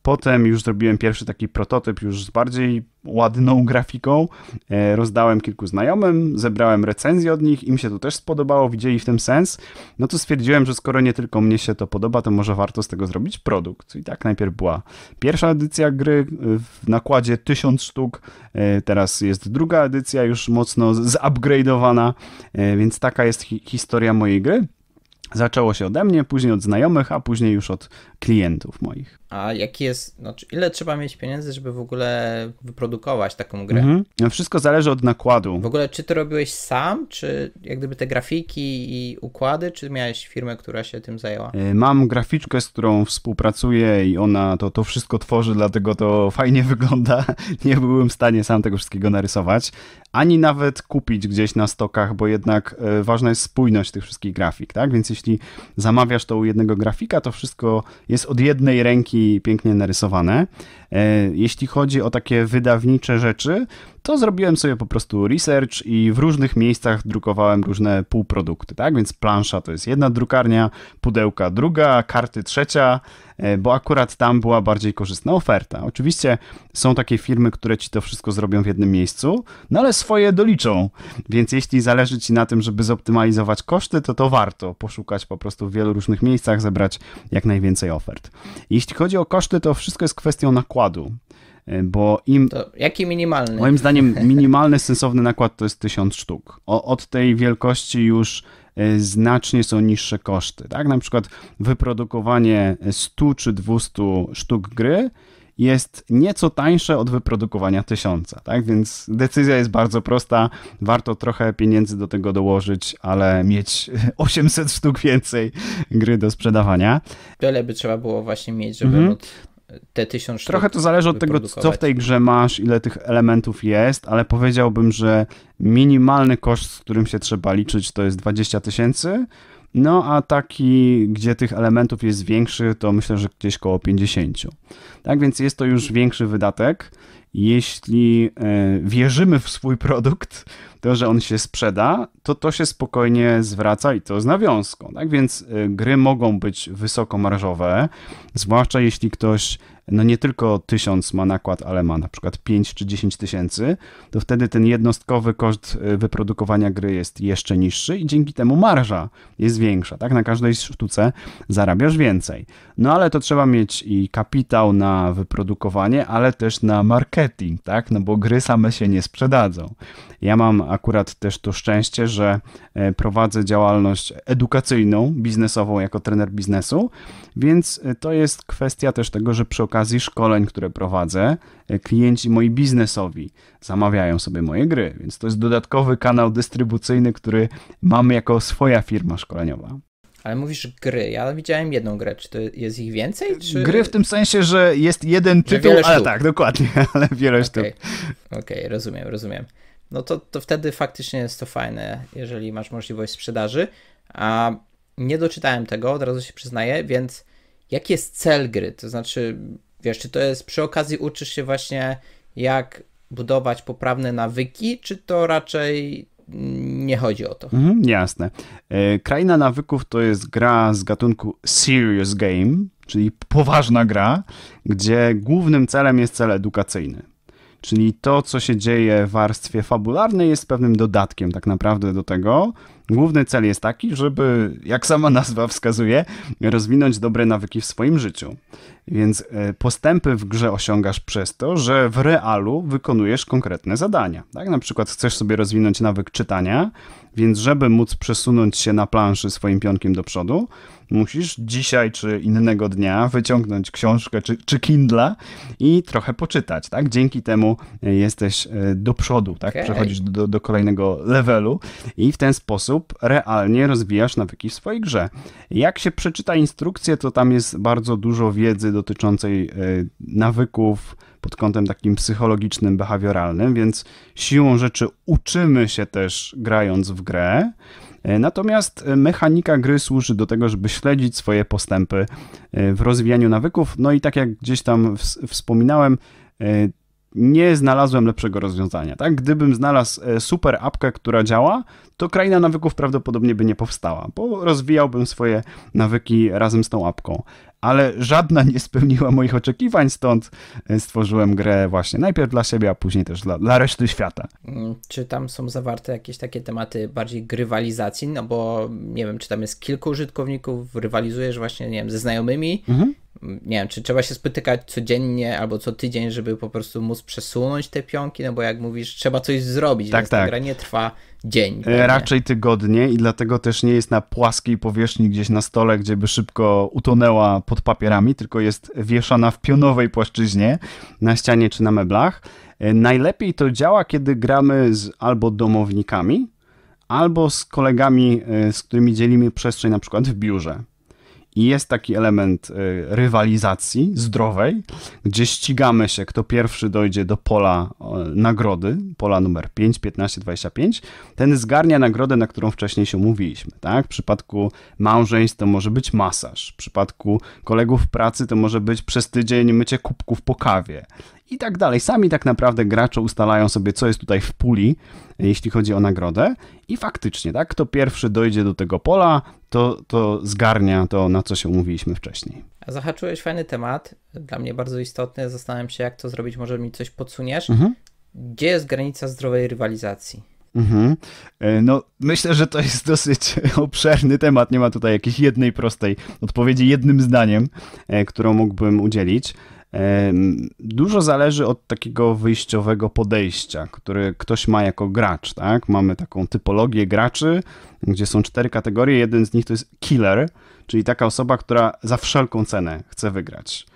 Potem już zrobiłem pierwszy taki prototyp już z bardziej ładną (laughs) grafiką. E, rozdałem kilku znajomym, zebrałem recenzje od nich, im się to też spodobało, widzieli w tym sens. No to stwierdziłem, że skoro nie tylko mnie się to podoba, to może warto z tego zrobić produkt. I tak najpierw była pierwsza edycja gry e, w nakładzie 1000 sztuk, e, teraz jest druga edycja, już mocno zupgradeowana, więc taka jest hi historia mojej gry. Zaczęło się ode mnie, później od znajomych, a później już od klientów moich. A jaki jest, znaczy ile trzeba mieć pieniędzy, żeby w ogóle wyprodukować taką grę? Mhm. No, wszystko zależy od nakładu. W ogóle, czy to robiłeś sam, czy jak gdyby te grafiki i układy, czy miałeś firmę, która się tym zajęła? Y, mam graficzkę, z którą współpracuję i ona to, to wszystko tworzy, dlatego to fajnie (laughs) wygląda. Nie byłem w stanie sam tego wszystkiego narysować ani nawet kupić gdzieś na stokach, bo jednak e, ważna jest spójność tych wszystkich grafik, tak? Więc jeśli zamawiasz to u jednego grafika, to wszystko jest od jednej ręki pięknie narysowane. E, jeśli chodzi o takie wydawnicze rzeczy, to zrobiłem sobie po prostu research i w różnych miejscach drukowałem różne półprodukty, tak? Więc plansza to jest jedna drukarnia, pudełka druga, karty trzecia, e, bo akurat tam była bardziej korzystna oferta. Oczywiście są takie firmy, które ci to wszystko zrobią w jednym miejscu, no ale swoje doliczą, więc jeśli zależy ci na tym, żeby zoptymalizować koszty, to to warto poszukać po prostu w wielu różnych miejscach, zebrać jak najwięcej ofert. Jeśli chodzi o koszty, to wszystko jest kwestią nakładu. E, bo im... To jaki minimalny? Moim zdaniem (laughs) minimalny, sensowny nakład to jest 1000 sztuk. O, od tej wielkości już e, znacznie są niższe koszty, tak? Na przykład wyprodukowanie 100 czy 200 sztuk gry jest nieco tańsze od wyprodukowania tysiąca, tak? Więc decyzja jest bardzo prosta. Warto trochę pieniędzy do tego dołożyć, ale mieć 800 (laughs) sztuk więcej gry do sprzedawania. Tyle by trzeba było właśnie mieć, żeby mhm te tysiąc Trochę to zależy od tego, co w tej grze masz, ile tych elementów jest, ale powiedziałbym, że minimalny koszt, z którym się trzeba liczyć, to jest 20 tysięcy. No a taki, gdzie tych elementów jest większy, to myślę, że gdzieś koło 50. Tak więc jest to już większy wydatek. Jeśli e, wierzymy w swój produkt, to, że on się sprzeda, to to się spokojnie zwraca i to z nawiązką. Tak więc y, gry mogą być wysokomarżowe, zwłaszcza jeśli ktoś no nie tylko 1000 ma nakład, ale ma na przykład 5 czy 10 tysięcy, to wtedy ten jednostkowy koszt y, wyprodukowania gry jest jeszcze niższy i dzięki temu marża jest większa, tak? Na każdej sztuce zarabiasz więcej. No ale to trzeba mieć i kapitał na wyprodukowanie, ale też na marketing, tak? No bo gry same się nie sprzedadzą. Ja mam akurat też to szczęście, że e, prowadzę działalność edukacyjną, biznesową jako trener biznesu więc e, to jest kwestia też tego, że przy okazji szkoleń, które prowadzę, e, klienci moi biznesowi zamawiają sobie moje gry, więc to jest dodatkowy kanał dystrybucyjny, który mam jako swoja firma szkoleniowa. Ale mówisz gry. Ja widziałem jedną grę. Czy to jest ich więcej? E, czy... Gry w tym sensie, że jest jeden tytuł, ale tak, dokładnie, (laughs) ale wiele okay. sztuk. Okej, okay, rozumiem, rozumiem. No to, to wtedy faktycznie jest to fajne, jeżeli masz możliwość sprzedaży. A nie doczytałem tego, od razu się przyznaję, więc jaki jest cel gry? To znaczy, wiesz, czy to jest przy okazji uczysz się właśnie jak budować poprawne nawyki, czy to raczej nie chodzi o to. Mhm, jasne. E, Kraina Nawyków to jest gra z gatunku serious game, czyli poważna gra, gdzie głównym celem jest cel edukacyjny. Czyli to, co się dzieje w warstwie fabularnej, jest pewnym dodatkiem tak naprawdę do tego, Główny cel jest taki, żeby, jak sama (laughs) nazwa wskazuje, rozwinąć dobre nawyki w swoim życiu. Więc e, postępy w grze osiągasz przez to, że w realu wykonujesz konkretne zadania. Tak? Na przykład chcesz sobie rozwinąć nawyk czytania, więc żeby móc przesunąć się na planszy swoim pionkiem do przodu, musisz dzisiaj czy innego dnia wyciągnąć książkę czy, czy Kindle i trochę poczytać, tak? Dzięki temu e, jesteś e, do przodu, tak? Okay. Przechodzisz do, do kolejnego levelu i w ten sposób realnie rozwijasz nawyki w swojej grze. Jak się przeczyta instrukcję, to tam jest bardzo dużo wiedzy dotyczącej e, nawyków pod kątem takim psychologicznym, behawioralnym, więc siłą rzeczy uczymy się też grając w grę. E, natomiast e, mechanika gry służy do tego, żeby śledzić swoje postępy w rozwijaniu nawyków. No i tak jak gdzieś tam wspominałem, nie znalazłem lepszego rozwiązania. Tak? Gdybym znalazł super apkę, która działa, to kraina nawyków prawdopodobnie by nie powstała, bo rozwijałbym swoje nawyki razem z tą apką ale żadna nie spełniła moich oczekiwań, stąd e, stworzyłem grę właśnie najpierw dla siebie, a później też dla, dla reszty świata. Mm, czy tam są zawarte jakieś takie tematy bardziej grywalizacji? No bo nie wiem, czy tam jest kilku użytkowników, rywalizujesz właśnie, nie wiem, ze znajomymi. Mhm. Mm, nie wiem, czy trzeba się spotykać codziennie albo co tydzień, żeby po prostu móc przesunąć te pionki, no bo jak mówisz, trzeba coś zrobić, tak, więc tak. gra nie trwa dzień. E, raczej tygodnie i dlatego też nie jest na płaskiej powierzchni gdzieś na stole, gdzie by szybko utonęła pod papierami, tylko jest wieszana w pionowej płaszczyźnie na ścianie czy na meblach. E, najlepiej to działa, kiedy gramy z albo domownikami, albo z kolegami, e, z którymi dzielimy przestrzeń na przykład w biurze. I jest taki element y, rywalizacji zdrowej, gdzie ścigamy się, kto pierwszy dojdzie do pola nagrody, pola numer 5, 15, 25, ten zgarnia nagrodę, na którą wcześniej się mówiliśmy. Tak? W przypadku małżeństw to może być masaż, w przypadku kolegów w pracy to może być przez tydzień mycie kubków po kawie i tak dalej. Sami tak naprawdę gracze ustalają sobie, co jest tutaj w puli, jeśli chodzi o nagrodę. I faktycznie, tak, kto pierwszy dojdzie do tego pola, to, to zgarnia to, na co się umówiliśmy wcześniej. Zahaczyłeś fajny temat, dla mnie bardzo istotny. Zastanawiam się, jak to zrobić. Może mi coś podsuniesz. Mhm. Gdzie jest granica zdrowej rywalizacji? Mhm. E, no, myślę, że to jest dosyć (laughs) obszerny temat. Nie ma tutaj jakiejś jednej prostej odpowiedzi, jednym zdaniem, e, którą mógłbym udzielić. Dużo zależy od takiego wyjściowego podejścia, które ktoś ma jako gracz. Tak? Mamy taką typologię graczy, gdzie są cztery kategorie. Jeden z nich to jest killer, czyli taka osoba, która za wszelką cenę chce wygrać.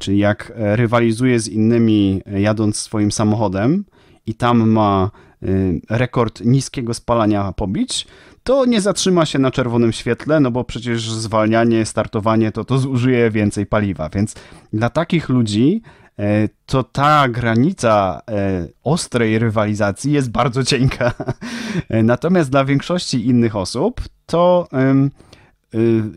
Czyli jak rywalizuje z innymi e, jadąc swoim samochodem i tam ma Y, rekord niskiego spalania pobić, to nie zatrzyma się na czerwonym świetle, no bo przecież zwalnianie, startowanie to, to zużyje więcej paliwa, więc dla takich ludzi y, to ta granica y, ostrej rywalizacji jest bardzo cienka. Natomiast dla większości innych osób to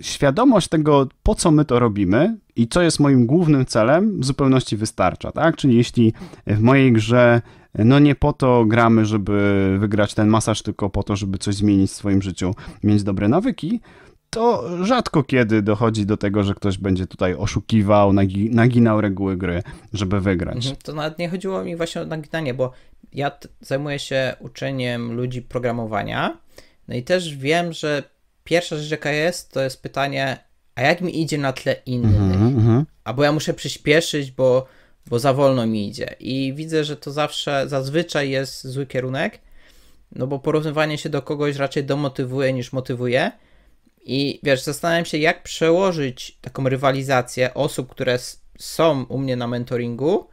świadomość tego, po co my to robimy i co jest moim głównym celem, w zupełności wystarcza, tak? Czyli jeśli w mojej grze no nie po to gramy, żeby wygrać ten masaż, tylko po to, żeby coś zmienić w swoim życiu, mieć dobre nawyki, to rzadko kiedy dochodzi do tego, że ktoś będzie tutaj oszukiwał, nagi naginał reguły gry, żeby wygrać. Mhm, to nawet nie chodziło mi właśnie o naginanie, bo ja zajmuję się uczeniem ludzi programowania, no i też wiem, że pierwsza rzecz, jaka jest, to jest pytanie, a jak mi idzie na tle innych? Mm -hmm. Albo ja muszę przyspieszyć, bo bo za wolno mi idzie. I widzę, że to zawsze, zazwyczaj jest zły kierunek, no bo porównywanie się do kogoś raczej domotywuje niż motywuje. I wiesz, zastanawiam się, jak przełożyć taką rywalizację osób, które są u mnie na mentoringu,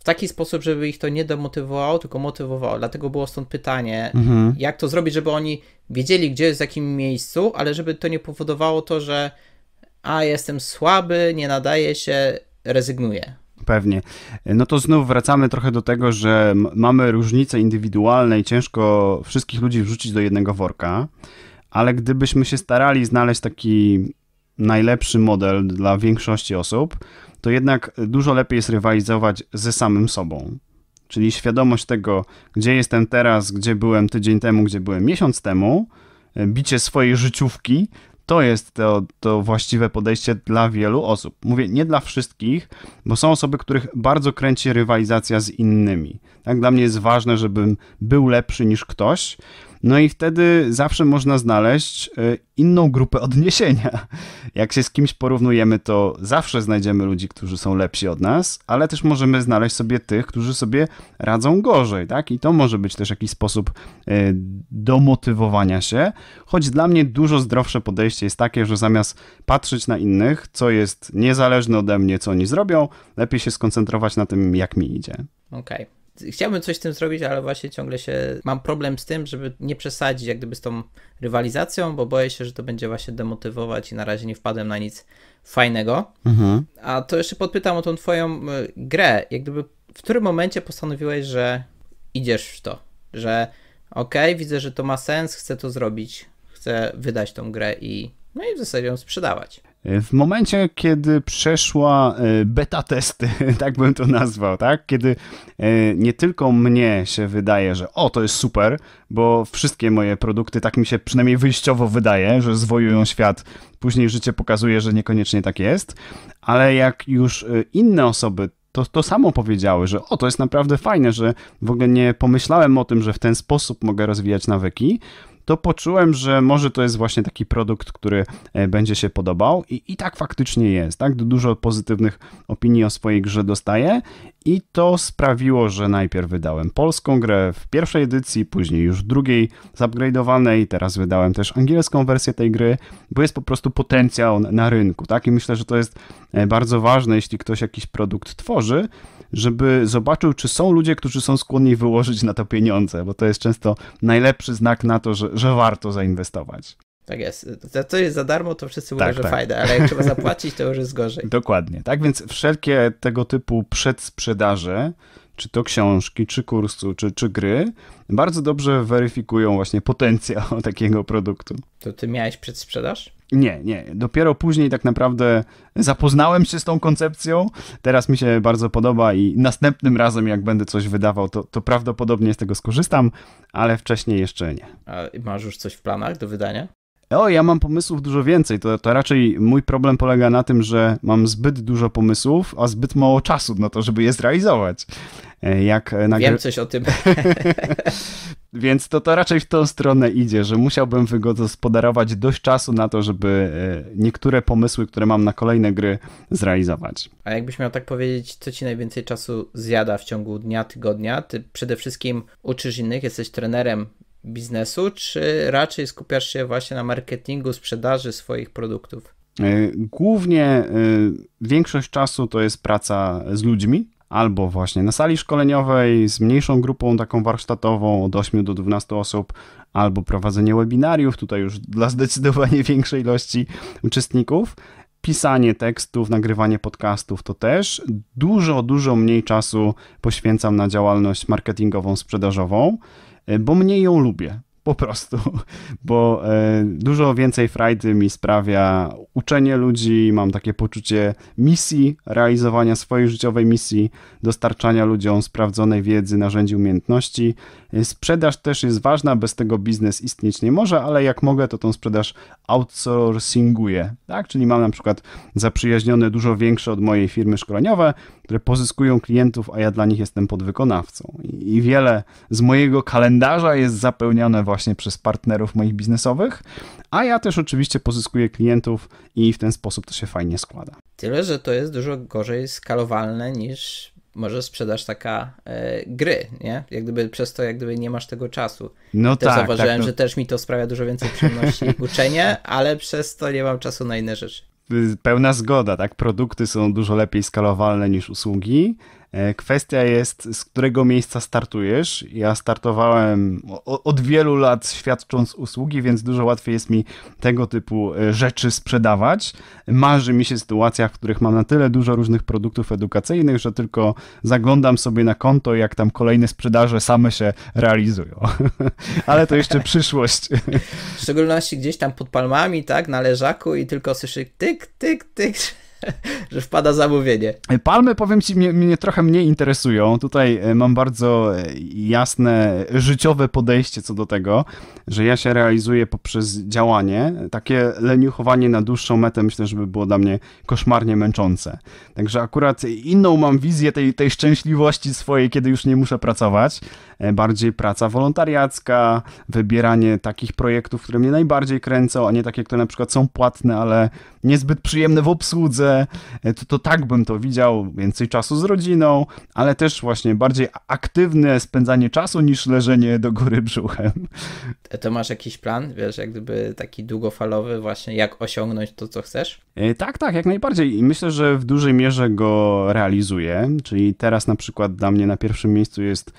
w taki sposób, żeby ich to nie demotywowało, tylko motywowało. Dlatego było stąd pytanie, mhm. jak to zrobić, żeby oni wiedzieli, gdzie jest w jakim miejscu, ale żeby to nie powodowało to, że a jestem słaby, nie nadaje się, rezygnuję. Pewnie. No to znów wracamy trochę do tego, że mamy różnice indywidualne i ciężko wszystkich ludzi wrzucić do jednego worka, ale gdybyśmy się starali znaleźć taki najlepszy model dla większości osób, to jednak dużo lepiej jest rywalizować ze samym sobą. Czyli świadomość tego, gdzie jestem teraz, gdzie byłem tydzień temu, gdzie byłem miesiąc temu, e, bicie swojej życiówki to jest to, to właściwe podejście dla wielu osób. Mówię nie dla wszystkich, bo są osoby, których bardzo kręci rywalizacja z innymi. Tak, dla mnie jest ważne, żebym był lepszy niż ktoś. No i wtedy zawsze można znaleźć e, inną grupę odniesienia. (laughs) Jak się z kimś porównujemy, to zawsze znajdziemy ludzi, którzy są lepsi od nas, ale też możemy znaleźć sobie tych, którzy sobie radzą gorzej, tak? I to może być też jakiś sposób e, domotywowania się, choć dla mnie dużo zdrowsze podejście jest takie, że zamiast patrzeć na innych, co jest niezależne ode mnie, co oni zrobią, lepiej się skoncentrować na tym, jak mi idzie. Okej. Okay chciałbym coś z tym zrobić, ale właśnie ciągle się mam problem z tym, żeby nie przesadzić jak gdyby z tą rywalizacją, bo boję się, że to będzie właśnie demotywować i na razie nie wpadłem na nic fajnego. Mhm. A to jeszcze podpytam o tą twoją e, grę. Jak gdyby w którym momencie postanowiłeś, że idziesz w to? Że okej, okay, widzę, że to ma sens, chcę to zrobić, chcę wydać tą grę i no i w zasadzie ją sprzedawać. W momencie, kiedy przeszła e, beta testy, (laughs) tak bym to nazwał, tak? Kiedy e, nie tylko mnie się wydaje, że o, to jest super, bo wszystkie moje produkty, tak mi się przynajmniej wyjściowo wydaje, że zwojują świat, później życie pokazuje, że niekoniecznie tak jest, ale jak już e, inne osoby to, to samo powiedziały, że o, to jest naprawdę fajne, że w ogóle nie pomyślałem o tym, że w ten sposób mogę rozwijać nawyki, to poczułem, że może to jest właśnie taki produkt, który e, będzie się podobał i, i tak faktycznie jest, tak? Dużo pozytywnych opinii o swojej grze dostaję i to sprawiło, że najpierw wydałem polską grę w pierwszej edycji, później już w drugiej zupgrade'owanej, teraz wydałem też angielską wersję tej gry, bo jest po prostu potencjał na rynku, tak? I myślę, że to jest e, bardzo ważne, jeśli ktoś jakiś produkt tworzy, żeby zobaczył, czy są ludzie, którzy są skłonni wyłożyć na to pieniądze, bo to jest często najlepszy znak na to, że, że warto zainwestować. Tak jest. Za jest za darmo, to wszyscy tak, mówią, że tak. fajne, ale jak trzeba (laughs) zapłacić, to już jest gorzej. Dokładnie. Tak więc wszelkie tego typu przedsprzedaże, czy to książki, czy kursu, czy, czy gry, bardzo dobrze weryfikują właśnie potencjał (laughs) takiego produktu. To ty miałeś przedsprzedaż? Nie, nie. Dopiero później tak naprawdę zapoznałem się z tą koncepcją. Teraz mi się bardzo podoba i następnym razem, jak będę coś wydawał, to, to prawdopodobnie z tego skorzystam, ale wcześniej jeszcze nie. A masz już coś w planach do wydania? O, ja mam pomysłów dużo więcej. To, to raczej mój problem polega na tym, że mam zbyt dużo pomysłów, a zbyt mało czasu na to, żeby je zrealizować. E, jak e, Wiem coś o tym. (laughs) Więc to, to raczej w tą stronę idzie, że musiałbym gospodarować dość czasu na to, żeby e, niektóre pomysły, które mam na kolejne gry, zrealizować. A jakbyś miał tak powiedzieć, co ci najwięcej czasu zjada w ciągu dnia, tygodnia? Ty przede wszystkim uczysz innych, jesteś trenerem biznesu, czy raczej skupiasz się właśnie na marketingu, sprzedaży swoich produktów? Głównie większość czasu to jest praca z ludźmi, albo właśnie na sali szkoleniowej z mniejszą grupą taką warsztatową od 8 do 12 osób, albo prowadzenie webinariów, tutaj już dla zdecydowanie (laughs) większej ilości uczestników. Pisanie tekstów, nagrywanie podcastów to też dużo, dużo mniej czasu poświęcam na działalność marketingową, sprzedażową, bo mniej ją lubię po prostu, (laughs) bo e, dużo więcej frajdy mi sprawia uczenie ludzi, mam takie poczucie misji, realizowania swojej życiowej misji, dostarczania ludziom sprawdzonej wiedzy, narzędzi, umiejętności. E, sprzedaż też jest ważna, bez tego biznes istnieć nie może, ale jak mogę, to tą sprzedaż outsourcinguję, tak? Czyli mam na przykład zaprzyjaźnione dużo większe od mojej firmy szkoleniowe, które pozyskują klientów, a ja dla nich jestem podwykonawcą. I wiele z mojego kalendarza jest zapełniane właśnie właśnie przez partnerów moich biznesowych, a ja też oczywiście pozyskuję klientów i w ten sposób to się fajnie składa. Tyle, że to jest dużo gorzej skalowalne niż może sprzedaż taka e, gry, nie? Jak gdyby przez to jak gdyby nie masz tego czasu. No też tak. Zauważyłem, tak, no... że też mi to sprawia dużo więcej przyjemności uczenie, (laughs) ale przez to nie mam czasu na inne rzeczy. Pełna zgoda, tak? Produkty są dużo lepiej skalowalne niż usługi E, kwestia jest, z którego miejsca startujesz. Ja startowałem od wielu lat świadcząc usługi, więc dużo łatwiej jest mi tego typu e, rzeczy sprzedawać. Marzy mi się sytuacja, w których mam na tyle dużo różnych produktów edukacyjnych, że tylko zaglądam sobie na konto, jak tam kolejne sprzedaże same się realizują. (laughs) Ale to jeszcze przyszłość. W szczególności gdzieś tam pod palmami, tak, na leżaku i tylko słyszy tyk, tyk, tyk (laughs) że wpada zamówienie. E, palmy, powiem ci, mnie, mnie trochę mniej interesują. Tutaj e, mam bardzo e, jasne życiowe podejście co do tego, że ja się realizuję poprzez działanie. Takie leniuchowanie na dłuższą metę myślę, że by było dla mnie koszmarnie męczące. Także akurat inną mam wizję tej, tej szczęśliwości swojej, kiedy już nie muszę pracować. Bardziej praca wolontariacka, wybieranie takich projektów, które mnie najbardziej kręcą, a nie takie, które na przykład są płatne, ale niezbyt przyjemne w obsłudze, E, to, to tak bym to widział, więcej czasu z rodziną, ale też właśnie bardziej aktywne spędzanie czasu niż leżenie do góry brzuchem. E, to masz jakiś plan, wiesz, jak gdyby taki długofalowy właśnie, jak osiągnąć to, co chcesz? E, tak, tak, jak najbardziej i myślę, że w dużej mierze go realizuję, czyli teraz na przykład dla mnie na pierwszym miejscu jest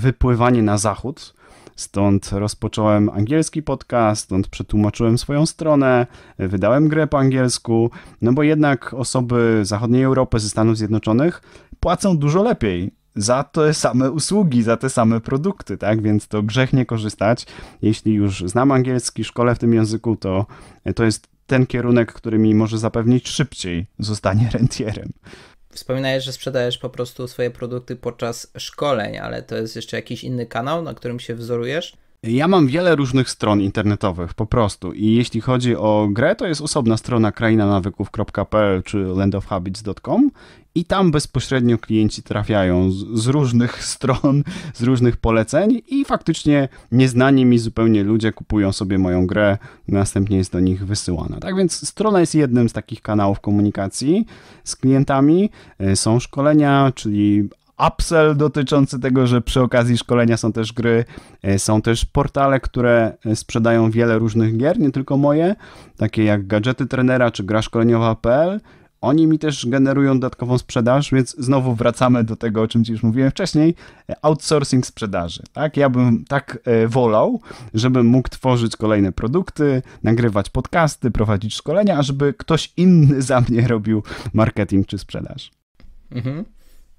wypływanie na zachód, Stąd rozpocząłem angielski podcast, stąd przetłumaczyłem swoją stronę, wydałem grę po angielsku, no bo jednak osoby zachodniej Europy ze Stanów Zjednoczonych płacą dużo lepiej za te same usługi, za te same produkty, tak? Więc to grzech nie korzystać. Jeśli już znam angielski, szkole w tym języku, to to jest ten kierunek, który mi może zapewnić szybciej zostanie (laughs) rentierem. Wspominałeś, że sprzedajesz po prostu swoje produkty podczas szkoleń, ale to jest jeszcze jakiś inny kanał, na którym się wzorujesz? Ja mam wiele różnych stron internetowych, po prostu. I jeśli chodzi o grę, to jest osobna strona krainanawyków.pl czy landofhabits.com i tam bezpośrednio klienci trafiają z, z, różnych (laughs) stron, z różnych poleceń i faktycznie nieznani mi zupełnie ludzie kupują sobie moją grę, następnie jest do nich wysyłana. Tak więc strona jest jednym z takich kanałów komunikacji z klientami. E, są szkolenia, czyli upsell dotyczący tego, że przy okazji szkolenia są też gry, e, są też portale, które e, sprzedają wiele różnych gier, nie tylko moje, takie jak gadżety trenera czy gra szkoleniowa.pl. Oni mi też generują dodatkową sprzedaż, więc znowu wracamy do tego, o czym Ci już mówiłem wcześniej, e, outsourcing sprzedaży. Tak, ja bym tak wolał, żebym mógł tworzyć kolejne produkty, nagrywać podcasty, prowadzić szkolenia, a żeby ktoś inny za mnie robił marketing czy sprzedaż. Mhm.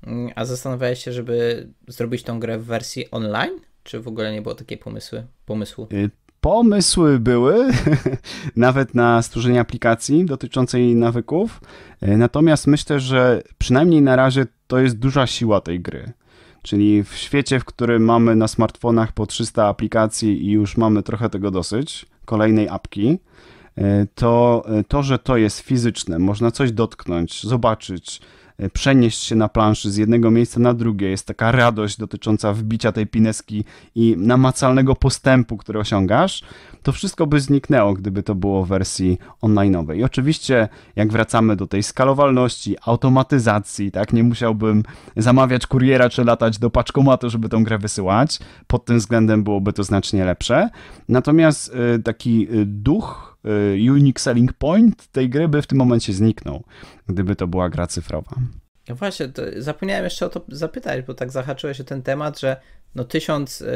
Mm, a zastanawiałeś się, żeby zrobić tą grę w wersji online? Czy w ogóle nie było takiej pomysły, pomysłu? Y, pomysły były, (laughs) nawet na stworzenie aplikacji dotyczącej nawyków. Y, natomiast myślę, że przynajmniej na razie to jest duża siła tej gry. Czyli w świecie, w którym mamy na smartfonach po 300 aplikacji i już mamy trochę tego dosyć, kolejnej apki, y, to to, że to jest fizyczne, można coś dotknąć, zobaczyć, Y, przenieść się na planszy z jednego miejsca na drugie. Jest taka radość dotycząca wbicia tej pineski i namacalnego postępu, który osiągasz. To wszystko by zniknęło, gdyby to było w wersji online I oczywiście, jak wracamy do tej skalowalności, automatyzacji, tak, nie musiałbym zamawiać kuriera czy latać do paczkomatu, żeby tą grę wysyłać. Pod tym względem byłoby to znacznie lepsze. Natomiast y, taki y, duch Y, unique selling point tej gry by w tym momencie zniknął, gdyby to była gra cyfrowa. No właśnie, zapomniałem jeszcze o to zapytać, bo tak zahaczyłeś o ten temat, że no tysiąc y,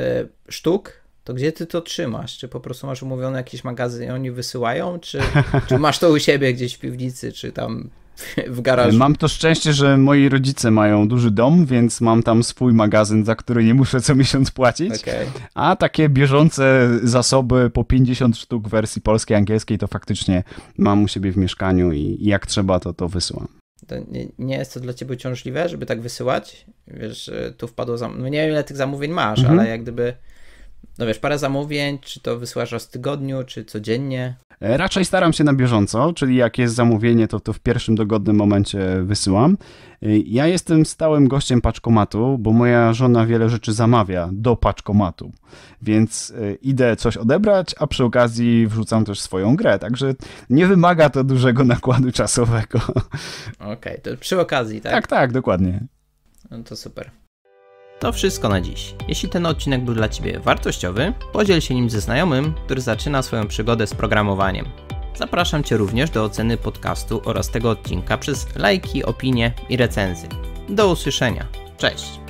sztuk, to gdzie ty to trzymasz? Czy po prostu masz umówiony jakiś magazyn i oni wysyłają, czy, czy masz to u siebie gdzieś w piwnicy, czy tam (laughs) w garażu. Mam to szczęście, że moi rodzice mają duży dom, więc mam tam swój magazyn, za który nie muszę co miesiąc płacić. Okay. A takie bieżące zasoby po 50 sztuk wersji polskiej, angielskiej to faktycznie mam u siebie w mieszkaniu i jak trzeba to to wysyłam. To nie, nie, jest to dla ciebie uciążliwe, żeby tak wysyłać? Wiesz, tu wpadło zam... No nie wiem ile tych zamówień masz, mhm. ale jak gdyby no wiesz, parę zamówień, czy to wysyłasz raz w tygodniu, czy codziennie? E, raczej staram się na bieżąco, czyli jak jest zamówienie, to, to w pierwszym dogodnym momencie wysyłam. E, ja jestem stałym gościem paczkomatu, bo moja żona wiele rzeczy zamawia do paczkomatu, więc e, idę coś odebrać, a przy okazji wrzucam też swoją grę, także nie wymaga to dużego nakładu czasowego. (laughs) Okej, okay, to przy okazji, tak? Tak, tak, dokładnie. No to super. To wszystko na dziś. Jeśli ten odcinek był dla Ciebie wartościowy, podziel się nim ze znajomym, który zaczyna swoją przygodę z programowaniem. Zapraszam Cię również do oceny podcastu oraz tego odcinka przez lajki, opinie i recenzje. Do usłyszenia. Cześć!